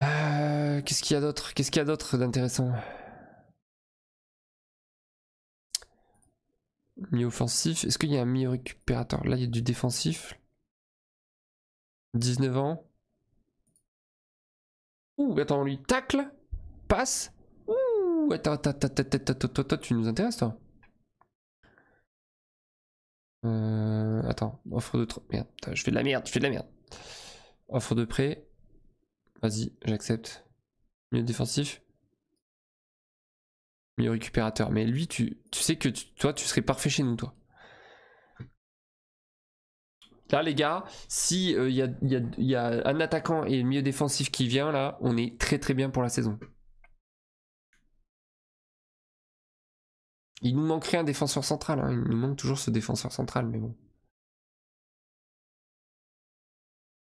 Euh, qu'est-ce qu'il y a d'autre Qu'est-ce qu'il y a d'autre d'intéressant Mi offensif. Est-ce qu'il y a un mi récupérateur Là, il y a du défensif. 19 ans. Ouh, attends, on lui tacle, passe. Ouh, attends, attends, tu nous intéresses, toi euh, attends, offre de trop. Merde, je fais de la merde, je fais de la merde. Offre de prêt. Vas-y, j'accepte. Mieux défensif. Mieux récupérateur. Mais lui, tu, tu sais que toi, tu serais parfait chez nous, toi. Là, les gars, si euh, il y, a, y, a, un attaquant et le milieu défensif qui vient, là, on est très très bien pour la saison. Il nous manquerait un défenseur central, hein. il nous manque toujours ce défenseur central, mais bon.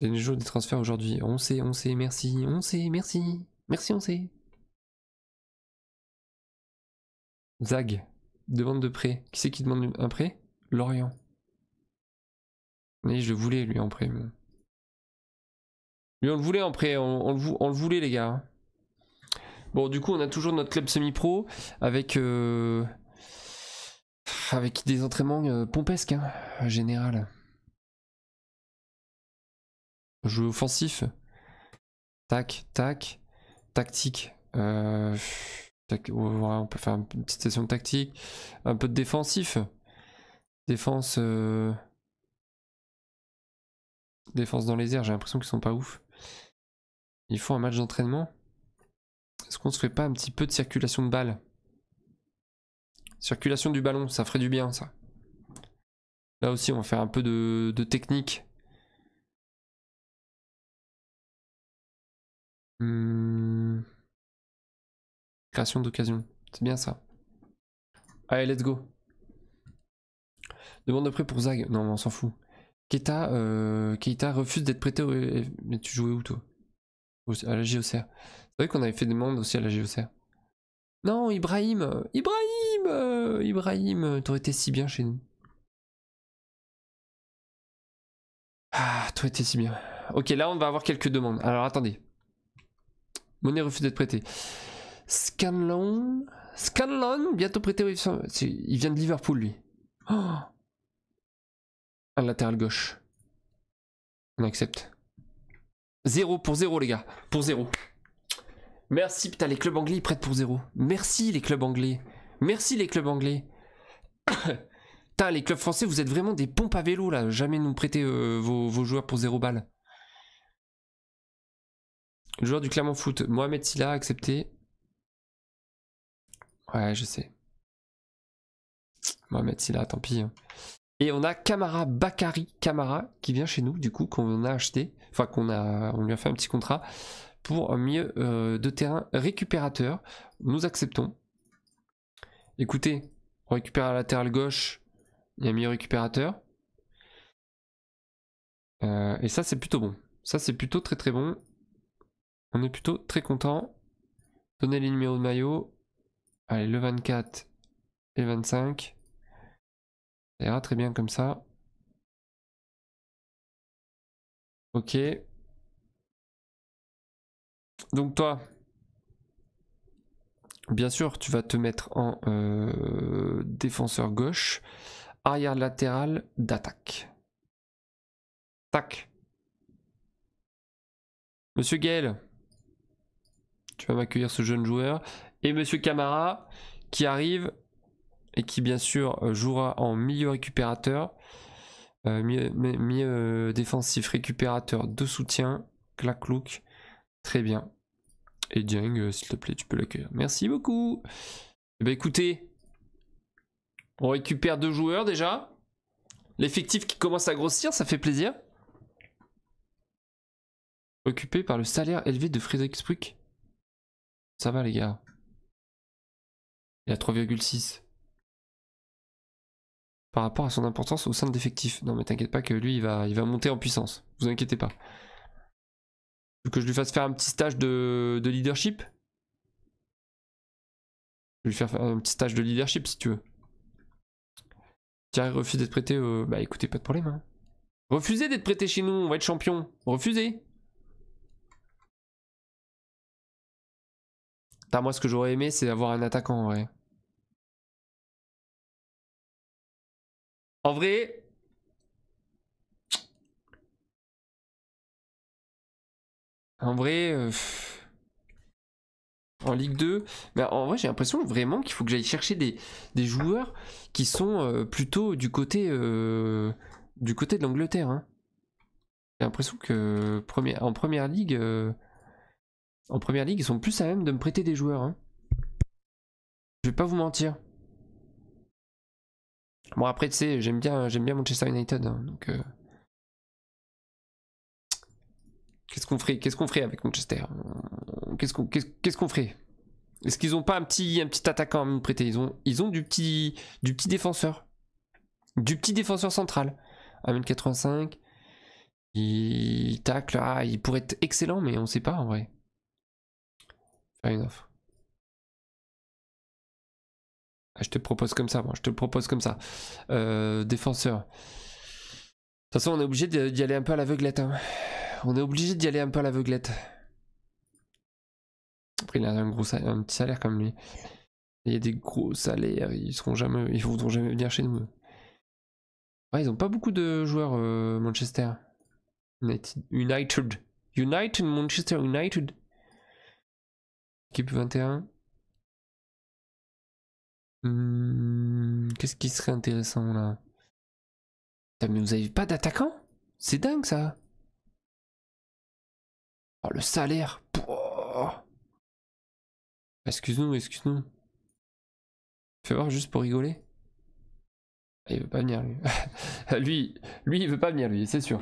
C'est le jour des transferts aujourd'hui. On sait, on sait, merci, on sait, merci, merci, on sait. Zag, demande de prêt. Qui c'est qui demande un prêt Lorient. Mais je le voulais, lui, en prêt. Lui, on le voulait en prêt, on, le, voulait, les gars. Hein. Bon, du coup, on a toujours notre club semi-pro avec. Euh, avec des entraînements euh, pompesques, hein, général. jouer offensif. Tac, tac. Tactique. Euh, on peut faire une petite session de tactique. Un peu de défensif. Défense. Euh, défense dans les airs, j'ai l'impression qu'ils sont pas ouf. Ils font un match d'entraînement. Est-ce qu'on se fait pas un petit peu de circulation de balles Circulation du ballon, ça ferait du bien ça. Là aussi, on va faire un peu de, de technique. Hmm. Création d'occasion, c'est bien ça. Allez, let's go. Demande de prêt pour Zag. Non, on s'en fout. Keita, euh, Keita refuse d'être prêté Mais tu jouais où toi À la JOCR. C'est vrai qu'on avait fait des demandes aussi à la JOCR. Non, Ibrahim euh, Ibrahim Ibrahim, euh, euh, t'aurais été si bien chez nous. Ah, t'aurais été si bien. Ok, là, on va avoir quelques demandes. Alors, attendez. Monnaie refuse d'être prêté Scanlon. Scanlon, bientôt prêté. il vient de Liverpool, lui. Oh! À Un latéral gauche. On accepte. Zéro pour zéro, les gars. Pour zéro. Merci, putain, les clubs anglais, ils prêtent pour zéro. Merci, les clubs anglais. Merci les clubs anglais. Putain, *coughs* les clubs français, vous êtes vraiment des pompes à vélo là. Jamais nous prêter euh, vos, joueurs pour zéro balle. Le joueur du Clermont Foot, Mohamed Silla, accepté. Ouais, je sais. Mohamed Silla, tant pis. Hein. Et on a Camara Bakari Camara qui vient chez nous, du coup, qu'on a acheté. Enfin, qu'on a, on lui a fait un petit contrat pour un milieu euh, de terrain récupérateur. Nous acceptons. Écoutez, on récupère à la latérale gauche. Il y a mis récupérateur. Euh, et ça, c'est plutôt bon. Ça, c'est plutôt très très bon. On est plutôt très content. Donnez les numéros de maillot. Allez, le 24 et 25. Ça ira très bien comme ça. Ok. Donc toi, bien sûr, tu vas te mettre en euh, défenseur gauche, arrière latéral d'attaque. Tac. Monsieur Gaël, tu vas m'accueillir ce jeune joueur. Et Monsieur Camara, qui arrive et qui bien sûr euh, jouera en milieu récupérateur, euh, milieu, défensif récupérateur de soutien, clac-look, très bien. Et Jung, euh, s'il te plaît, tu peux l'accueillir. Merci beaucoup. Eh bien, écoutez, on récupère deux joueurs déjà. L'effectif qui commence à grossir, ça fait plaisir. Occupé par le salaire élevé de Frédéric Spruck. Ça va les gars. Il a 3,6. Par rapport à son importance au sein de l'effectif. Non mais t'inquiète pas que lui il va, il va monter en puissance. Vous inquiétez pas que je lui fasse faire un petit stage de, leadership Je vais lui faire, faire un petit stage de leadership si tu veux. Tiens, refuse d'être prêté. Bah écoutez, pas de problème. Hein. Refusez d'être prêté chez nous, on va être champion. Refusez. Bah, moi ce que j'aurais aimé, c'est avoir un attaquant en vrai. En vrai, En vrai, euh, en Ligue 2, bah, en vrai j'ai l'impression vraiment qu'il faut que j'aille chercher des, des, joueurs qui sont euh, plutôt du côté, euh, du côté de l'Angleterre. Hein. J'ai l'impression que première, en première ligue, en première ligue, ils sont plus à même de me prêter des joueurs. Hein. Je vais pas vous mentir. Bon après tu sais, j'aime bien, j'aime bien Manchester United, hein, donc. Qu'est-ce qu'on ferait Qu'est-ce qu'on avec Manchester Qu'est-ce qu'on ferait Est-ce qu'ils n'ont pas un petit un petit attaquant à me prêter Ils ont ils ont du petit du petit défenseur, du petit défenseur central, 1 Il, tacle, ah, il pourrait être excellent, mais on ne sait pas en vrai. Fine enough. Ah, je te propose comme ça, Je te propose comme ça. Euh, défenseur. De toute façon, on est obligé d'y aller un peu à l'aveuglette. Hein on est obligé d'y aller un peu à l'aveuglette. Après, il a un, gros un petit salaire comme lui. Il y a des gros salaires, ils seront jamais, ils voudront jamais venir chez nous. Ouais, ils ont pas beaucoup de joueurs euh, Manchester United. United. United, Manchester United. Équipe 21. Hmm, qu'est-ce qui serait intéressant là mais vous avez pas d'attaquants C'est dingue ça Oh, le salaire Excuse-nous, excuse-nous. Fais voir juste pour rigoler. Ah, il veut pas venir lui. *laughs* lui, lui, il veut pas venir lui, c'est sûr.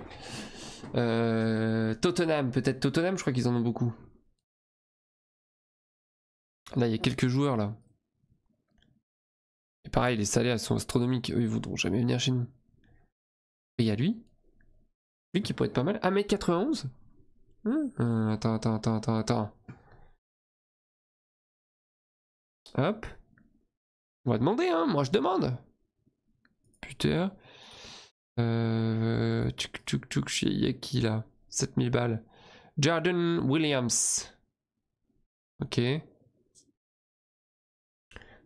Euh, Tottenham, peut-être Tottenham, je crois qu'ils en ont beaucoup. Là, il y a quelques joueurs là. Et pareil, les salaires sont astronomiques. Eux, ils voudront jamais venir chez nous. Et il y a lui. Lui qui pourrait être pas mal. Ah, mais 91 attends, attends, attends, attends, attends. Hop. On va demander, hein. Moi, je demande. Putain. Euh, a qui là 7000 balles. Jordan Williams. Ok.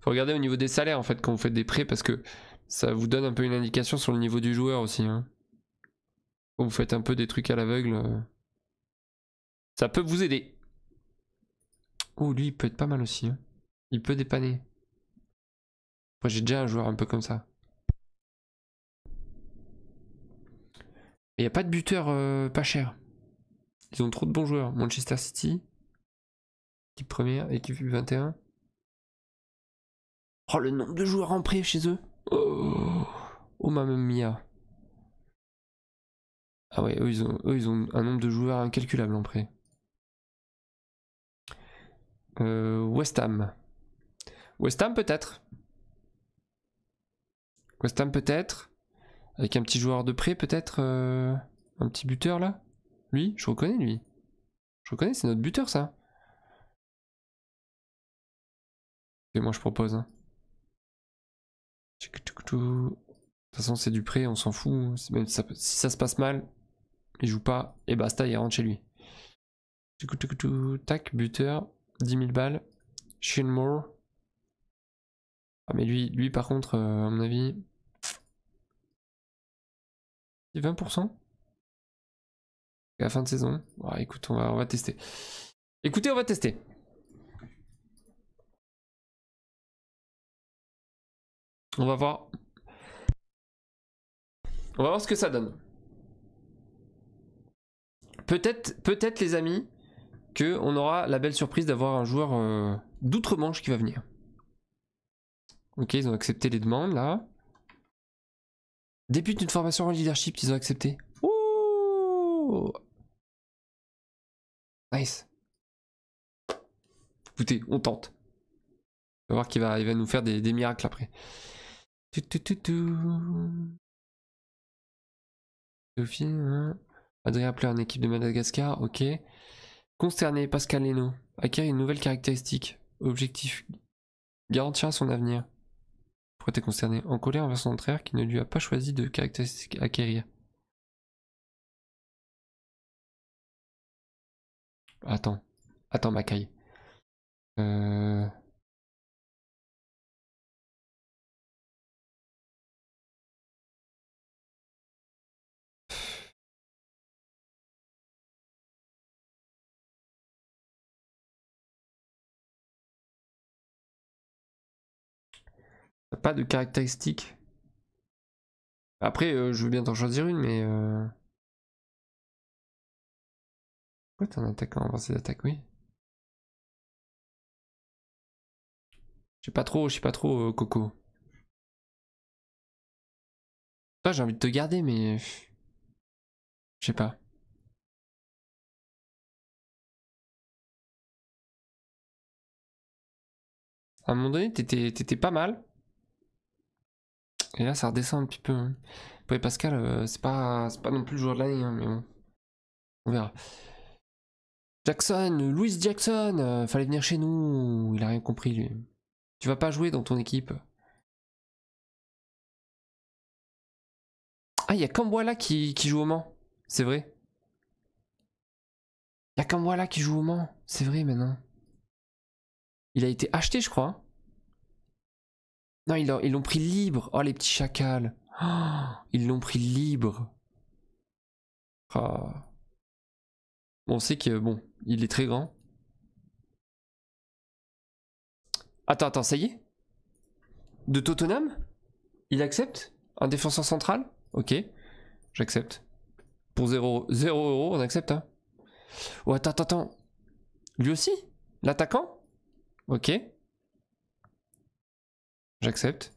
Faut regarder au niveau des salaires en fait quand vous faites des prêts parce que ça vous donne un peu une indication sur le niveau du joueur aussi. Hein. Vous faites un peu des trucs à l'aveugle. Ça peut vous aider. Oh, lui, il peut être pas mal aussi. Hein. Il peut dépanner. Moi, j'ai déjà un joueur un peu comme ça. Il n'y a pas de buteur euh, pas cher. Ils ont trop de bons joueurs. Manchester City, équipe première, équipe 21 Oh, le nombre de joueurs en prêt chez eux. Oh, oh ma mia. Ah ouais, eux ils, ont, eux, ils ont un nombre de joueurs incalculable en prêt. Euh, West Ham. West Ham peut-être. West Ham peut-être. Avec un petit joueur de prêt peut-être. Euh, un petit buteur là. Lui, je reconnais lui. Je reconnais, c'est notre buteur ça. Et moi je propose. Hein. De toute façon c'est du prêt, on s'en fout. si ça, se passe mal, il joue pas, et basta, il rentre chez lui. Tac, buteur. 10 000 balles. Shinmoor. Ah, mais lui, lui par contre, euh, à mon avis. 20% à la fin de saison. Bon, écoute, on va, on va tester. Écoutez, on va tester. On va voir. On va voir ce que ça donne. Peut-être, peut-être les amis, on aura la belle surprise d'avoir un joueur euh, d'outre-manche qui va venir. Ok, ils ont accepté les demandes là. Début d'une formation en leadership, ils ont accepté. Ouh nice. Écoutez, on tente. voir qui va, il va nous faire des, miracles après. tout tout tout tout Sophie, hein. Adrien Pleur, une équipe de Madagascar, ok. Concerné, Pascal Leno acquiert une nouvelle caractéristique. Objectif garantir son avenir. Pourquoi t'es concerné En colère envers son entraire qui ne lui a pas choisi de caractéristique acquérir. Attends. Attends, Macaille. Euh... pas de caractéristiques. Après, euh, je veux bien t'en choisir une, mais... Euh, pourquoi t'es un attaquant avancé d'attaque, oui Je sais pas trop, je sais pas trop, euh, Coco. Toi, j'ai envie de te garder, mais... Je sais pas. À un moment donné, t'étais pas mal. Et là, ça redescend un petit peu. Hein. Oui, Pascal, euh, c'est pas, pas non plus le joueur de l'année, hein, mais bon. On verra. Jackson, Louis Jackson, euh, fallait venir chez nous. Il a rien compris, lui. Tu vas pas jouer dans ton équipe. Ah, il y a Kamwala qui, qui joue au Mans. C'est vrai. Il y a Kambwala qui joue au Mans. C'est vrai maintenant. Il a été acheté, je crois. Hein. Non, ils l'ont pris libre. Oh, les petits chacals. Oh, ils l'ont pris libre. Oh. On sait que, bon, il est très grand. Attends, attends, ça y est De Tottenham Il accepte Un défenseur central Ok, j'accepte. Pour 0 euros, on accepte. Oh, attends, attends, attends. Lui aussi L'attaquant Ok. J'accepte.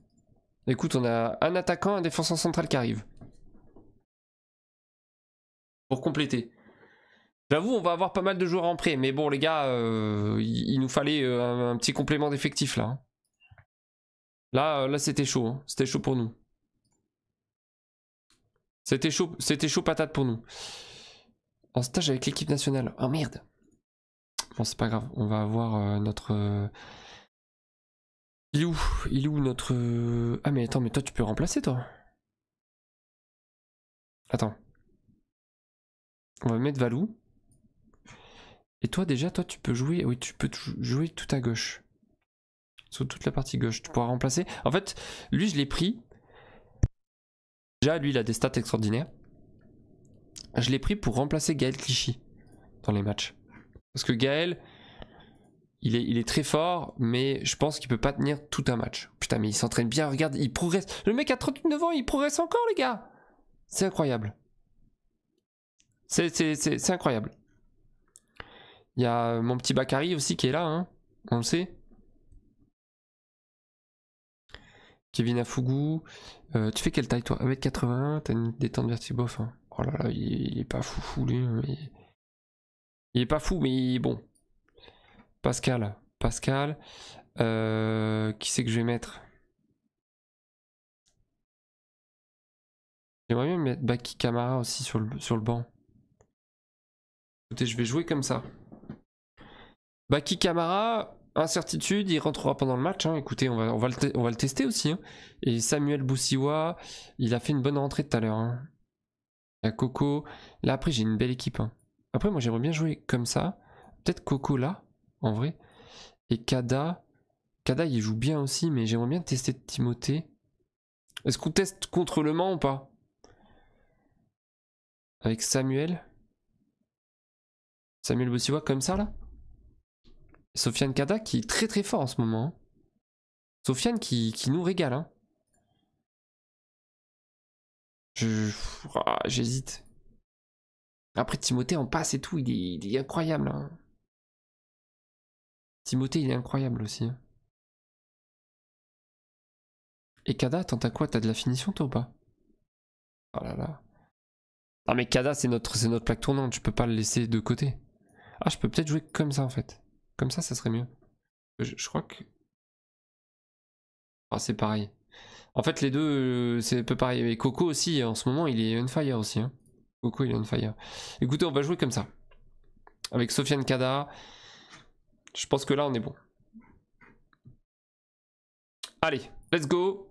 Écoute, on a un attaquant, un défenseur central qui arrive. Pour compléter. J'avoue, on va avoir pas mal de joueurs en prêt, mais bon, les gars, euh, il, nous fallait euh, un, petit complément d'effectif là. Hein. Là, euh, là c'était chaud, hein. c'était chaud pour nous. C'était chaud, c'était chaud patate pour nous. En stage avec l'équipe nationale. Oh merde. Bon, c'est pas grave, on va avoir notre. Il est où Il notre... Euh, ah mais attends, mais toi tu peux remplacer toi Attends. On va mettre Valou. Et toi déjà, toi tu peux jouer... Oui, tu peux jouer tout à gauche. Sur toute la partie gauche. Tu pourras remplacer... En fait, lui je l'ai pris. Déjà, lui il a des stats extraordinaires. Je l'ai pris pour remplacer Gaël Clichy dans les matchs. Parce que Gaël, il est, très fort, mais je pense qu'il peut pas tenir tout un match. Putain, mais il s'entraîne bien, regarde, il progresse. Le mec a 39 ans, il progresse encore, les gars. C'est incroyable. C'est incroyable. Il y a mon petit Bakary aussi qui est là, hein. on le sait. Kevin Afougou. Euh, tu fais quelle taille toi 1m81, t'as une détente vertibof. Hein. Oh là là, il, n'est est pas fou fou lui. Mais... Il est pas fou, mais bon, Pascal. Pascal. Euh, qui c'est que je vais mettre J'aimerais bien mettre Baki Kamara aussi sur le, sur le banc. Écoutez, je vais jouer comme ça. Baki Kamara, incertitude, il rentrera pendant le match. Hein. Écoutez, on va, va le on va le tester aussi. Hein. Et Samuel Boussiwa, il a fait une bonne rentrée tout à l'heure. Il hein. y a Coco. Là, après, j'ai une belle équipe. Après, moi, j'aimerais bien jouer comme ça. Peut-être Coco là en vrai. Et Kada, Kada il joue bien aussi, mais j'aimerais bien tester Timothée. Est-ce qu'on teste contre le Mans ou pas Avec Samuel Samuel Bossiwa comme ça là Sofiane Kada qui est très très fort en ce moment. Hein. Sofiane qui, qui, nous régale. Hein. Ah, j'hésite. Je... Après Timothée en passe et tout, il est, il est incroyable. Hein. Timothée, il est incroyable aussi. Hein. Et Kada, tant à quoi T'as de la finition toi ou pas Oh là là. Non mais Kada, c'est notre, notre plaque tournante, tu peux pas le laisser de côté. Ah, je peux peut-être jouer comme ça en fait. Comme ça, ça serait mieux. Je, crois que... Ah, c'est pareil. En fait, les deux, euh, c'est un peu pareil. Et Coco aussi, en ce moment, il est une fire aussi. Hein. Coco, il est une fire. Écoutez, on va jouer comme ça. Avec Sofiane Kada, je pense que là, on est bon. Allez, let's go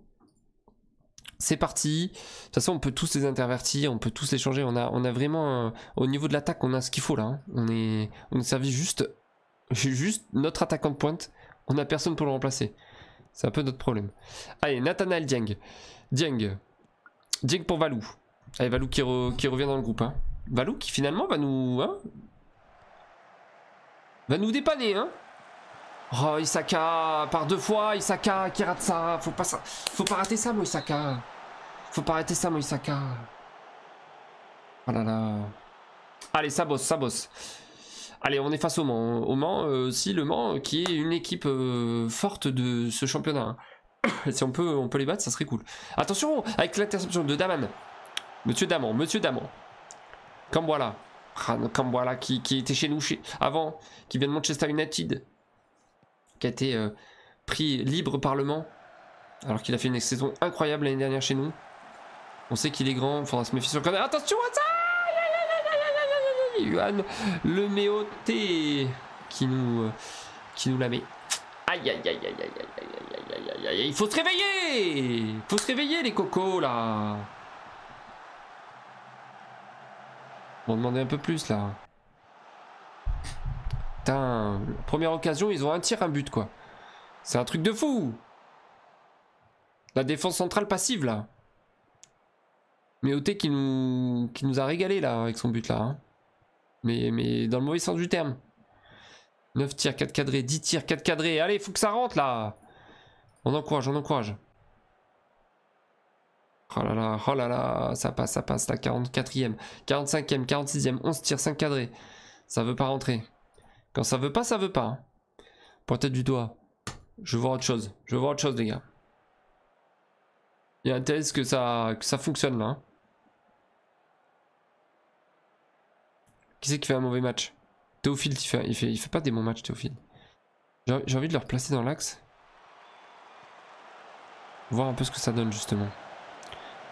c'est parti. De toute façon, on peut tous les intervertir, on peut tous les changer. On a, on a vraiment, au niveau de l'attaque, on a ce qu'il faut là. Hein. On est, on servi juste, *laughs* juste notre attaquant de pointe. On a personne pour le remplacer. C'est un peu notre problème. Allez, Nathanael Dieng. Dieng. Dieng pour Valou. Allez, Valou qui, qui revient dans le groupe. Hein. Valou qui finalement va nous, hein, Va bah, nous dépanner, hein Oh, Isaka, par deux fois, Isaka qui rate ça. Faut pas, ça. Faut pas rater ça, moi, Isaka. Faut pas rater ça, moi, Isaka. Oh là là. Allez, ça bosse, ça bosse. Allez, on est face au Mans. Au Mans, euh, si le Mans, qui est une équipe euh, forte de ce championnat. Hein. *coughs* si on peut, on peut les battre, ça serait cool. Attention, avec l'interception de Daman. Monsieur Daman, monsieur Daman. Comme voilà voilà qui, qui était chez nous avant, qui vient de Manchester United, qui a été pris libre parlement, alors qu'il a fait une saison incroyable l'année dernière chez nous. On sait qu'il est grand, faudra se méfier sur le même Attention à ça Yuan le méoté qui nous, qui nous la met. Aïe aïe aïe aïe aïe aïe aïe aïe aïe aïe aïe. Il faut se réveiller Il faut se réveiller les cocos là On demander un peu plus là. Putain, première occasion, ils ont un tir, un but quoi. C'est un truc de fou. La défense centrale passive là. Mais OT qui nous, qui nous a régalé là avec son but là. Hein. Mais, mais dans le mauvais sens du terme. 9 tirs, 4 cadrés, 10 tirs, 4 cadrés. Allez, faut que ça rentre là. On encourage, on encourage. Oh là là, oh là là, ça passe, ça passe, la 44e, 45e, 46e, 11 tirs, 5 cadrés. Ça veut pas rentrer. Quand ça veut pas, ça veut pas. Hein. Pointer du doigt. Je veux voir autre chose. Je veux voir autre chose, les gars. Il y a un que ça, que ça fonctionne, là. Hein. Qui c'est qui fait un mauvais match Théophile, il fait, il, fait, fait pas des bons matchs, Théophile. J'ai envie de le replacer dans l'axe. Voir un peu ce que ça donne, justement.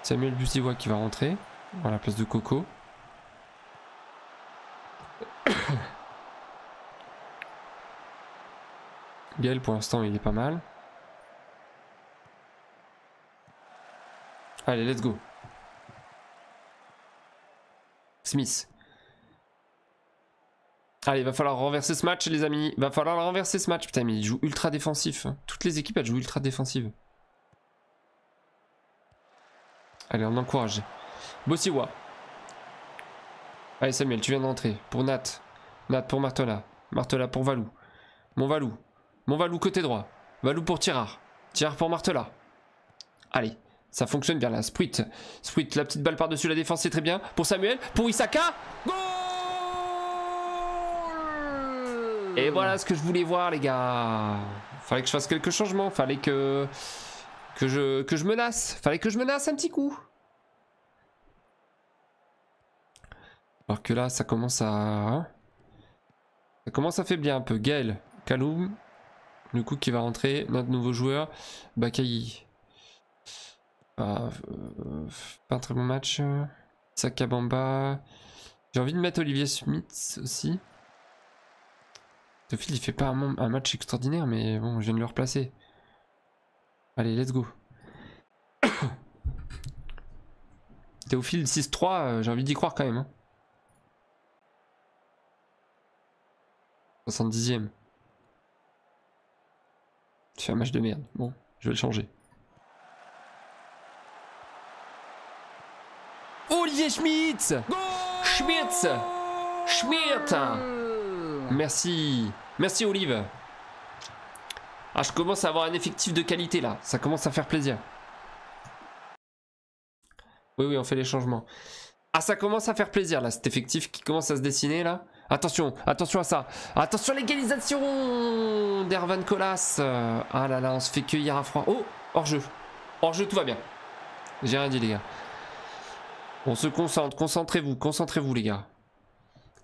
Samuel Butivoix qui va rentrer à la place de Coco. *coughs* Gaël pour l'instant il est pas mal. Allez, let's go. Smith. Allez, il va falloir renverser ce match, les amis. Va falloir renverser ce match. Putain, mais il joue ultra défensif. Hein. Toutes les équipes, elles jouent ultra défensives. Allez, on encourage. Bossiwa. Allez, Samuel, tu viens d'entrer. Pour Nat. Nat pour Martela, Martela pour Valou. Mon Valou. Mon Valou côté droit. Valou pour Tirard. Tirard pour Martela. Allez, ça fonctionne bien là. Sprit. Sprit, la petite balle par-dessus la défense, c'est très bien. Pour Samuel, pour Isaka. Et voilà ce que je voulais voir, les gars. Fallait que je fasse quelques changements. Fallait que. Que je, que je menace. Fallait que je menace un petit coup. Alors que là, ça commence à... Ça commence à faiblir un peu. Gaël, Kaloum, le coup qui va rentrer, notre nouveau joueur, Bakayi. Ah, euh, pas un très bon match. Sakabamba. J'ai envie de mettre Olivier Smith aussi. Sophie il fait pas un, un match extraordinaire, mais bon, je viens de le replacer. Allez, let's go. *coughs* au Théophile euh, 6-3, j'ai envie d'y croire quand même. Hein. 70e. C'est un match de merde. Bon, je vais le changer. Olivier Schmitz Schmitz Schmitz Merci Merci Olive ah, je commence à avoir un effectif de qualité là. Ça commence à faire plaisir. Oui, oui, on fait les changements. Ah, ça commence à faire plaisir là, cet effectif qui commence à se dessiner là. Attention, attention à ça. Attention à l'égalisation d'Ervan Colas. ah là là, on se fait cueillir à froid. Oh, hors-jeu. Hors-jeu, tout va bien. J'ai rien dit, les gars. On se concentre, concentrez-vous, concentrez-vous, les gars.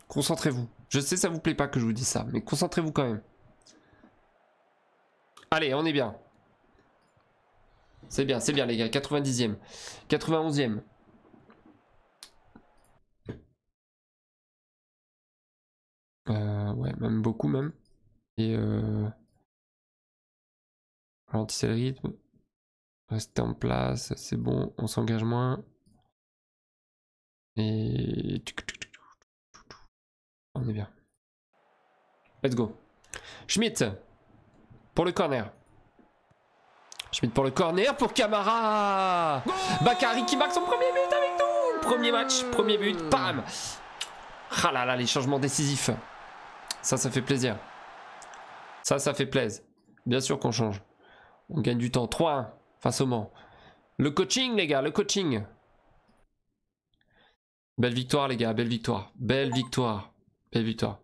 Concentrez-vous. Je sais, ça vous plaît pas que je vous dise ça, mais concentrez-vous quand même. Allez, on est bien. C'est bien, c'est bien les gars. 90e. 91e. Euh, ouais, même beaucoup même. Et euh... Ralentissez le rythme. Restez en place, c'est bon, on s'engage moins. Et... On est bien. Let's go. Schmidt pour le corner. Je mets pour le corner pour Camara. Bakari qui marque son premier but avec nous. Premier match, premier but, Pam. Ah là là, les changements décisifs. Ça, ça fait plaisir. Ça, ça fait plaisir. Bien sûr qu'on change. On gagne du temps. 3-1 face au Mans. Le coaching, les gars, le coaching. Belle victoire, les gars, belle victoire. Belle victoire. Belle victoire.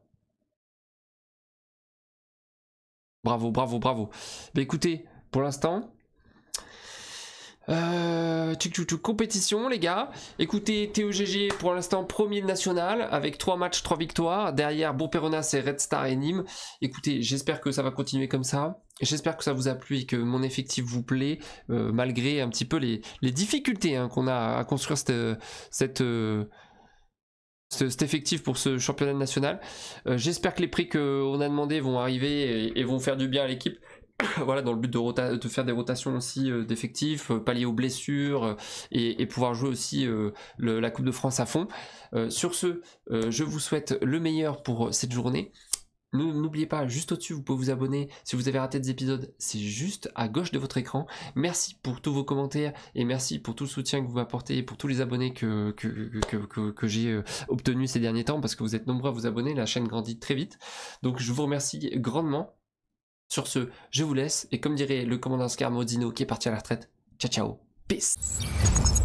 Bravo, bravo, bravo. écoutez, pour l'instant, tu, euh, tu, compétition les gars. Écoutez, TOGG, pour l'instant premier national avec 3 matchs, 3 victoires. Derrière bopéronas c'est et Red Star et Nîmes. Écoutez, j'espère que ça va continuer comme ça. J'espère que ça vous a plu et que mon effectif vous plaît, euh, malgré un petit peu les, les difficultés hein, qu'on a à construire cette... cette euh, cet effectif pour ce championnat national. Euh, j'espère que les prix qu'on a demandé vont arriver et, vont faire du bien à l'équipe. *coughs* voilà, dans le but de, de faire des rotations aussi euh, d'effectifs, euh, pallier aux blessures et, pouvoir jouer aussi la Coupe de France à fond. sur ce, je vous souhaite le meilleur pour cette journée. N'oubliez pas, juste au-dessus, vous pouvez vous abonner. Si vous avez raté des épisodes, c'est juste à gauche de votre écran. Merci pour tous vos commentaires et merci pour tout le soutien que vous m'apportez et pour tous les abonnés que, que, j'ai euh, obtenus ces derniers temps parce que vous êtes nombreux à vous abonner. La chaîne grandit très vite. Donc, je vous remercie grandement. Sur ce, je vous laisse et comme dirait le commandant Scar qui est parti à la retraite, ciao ciao, peace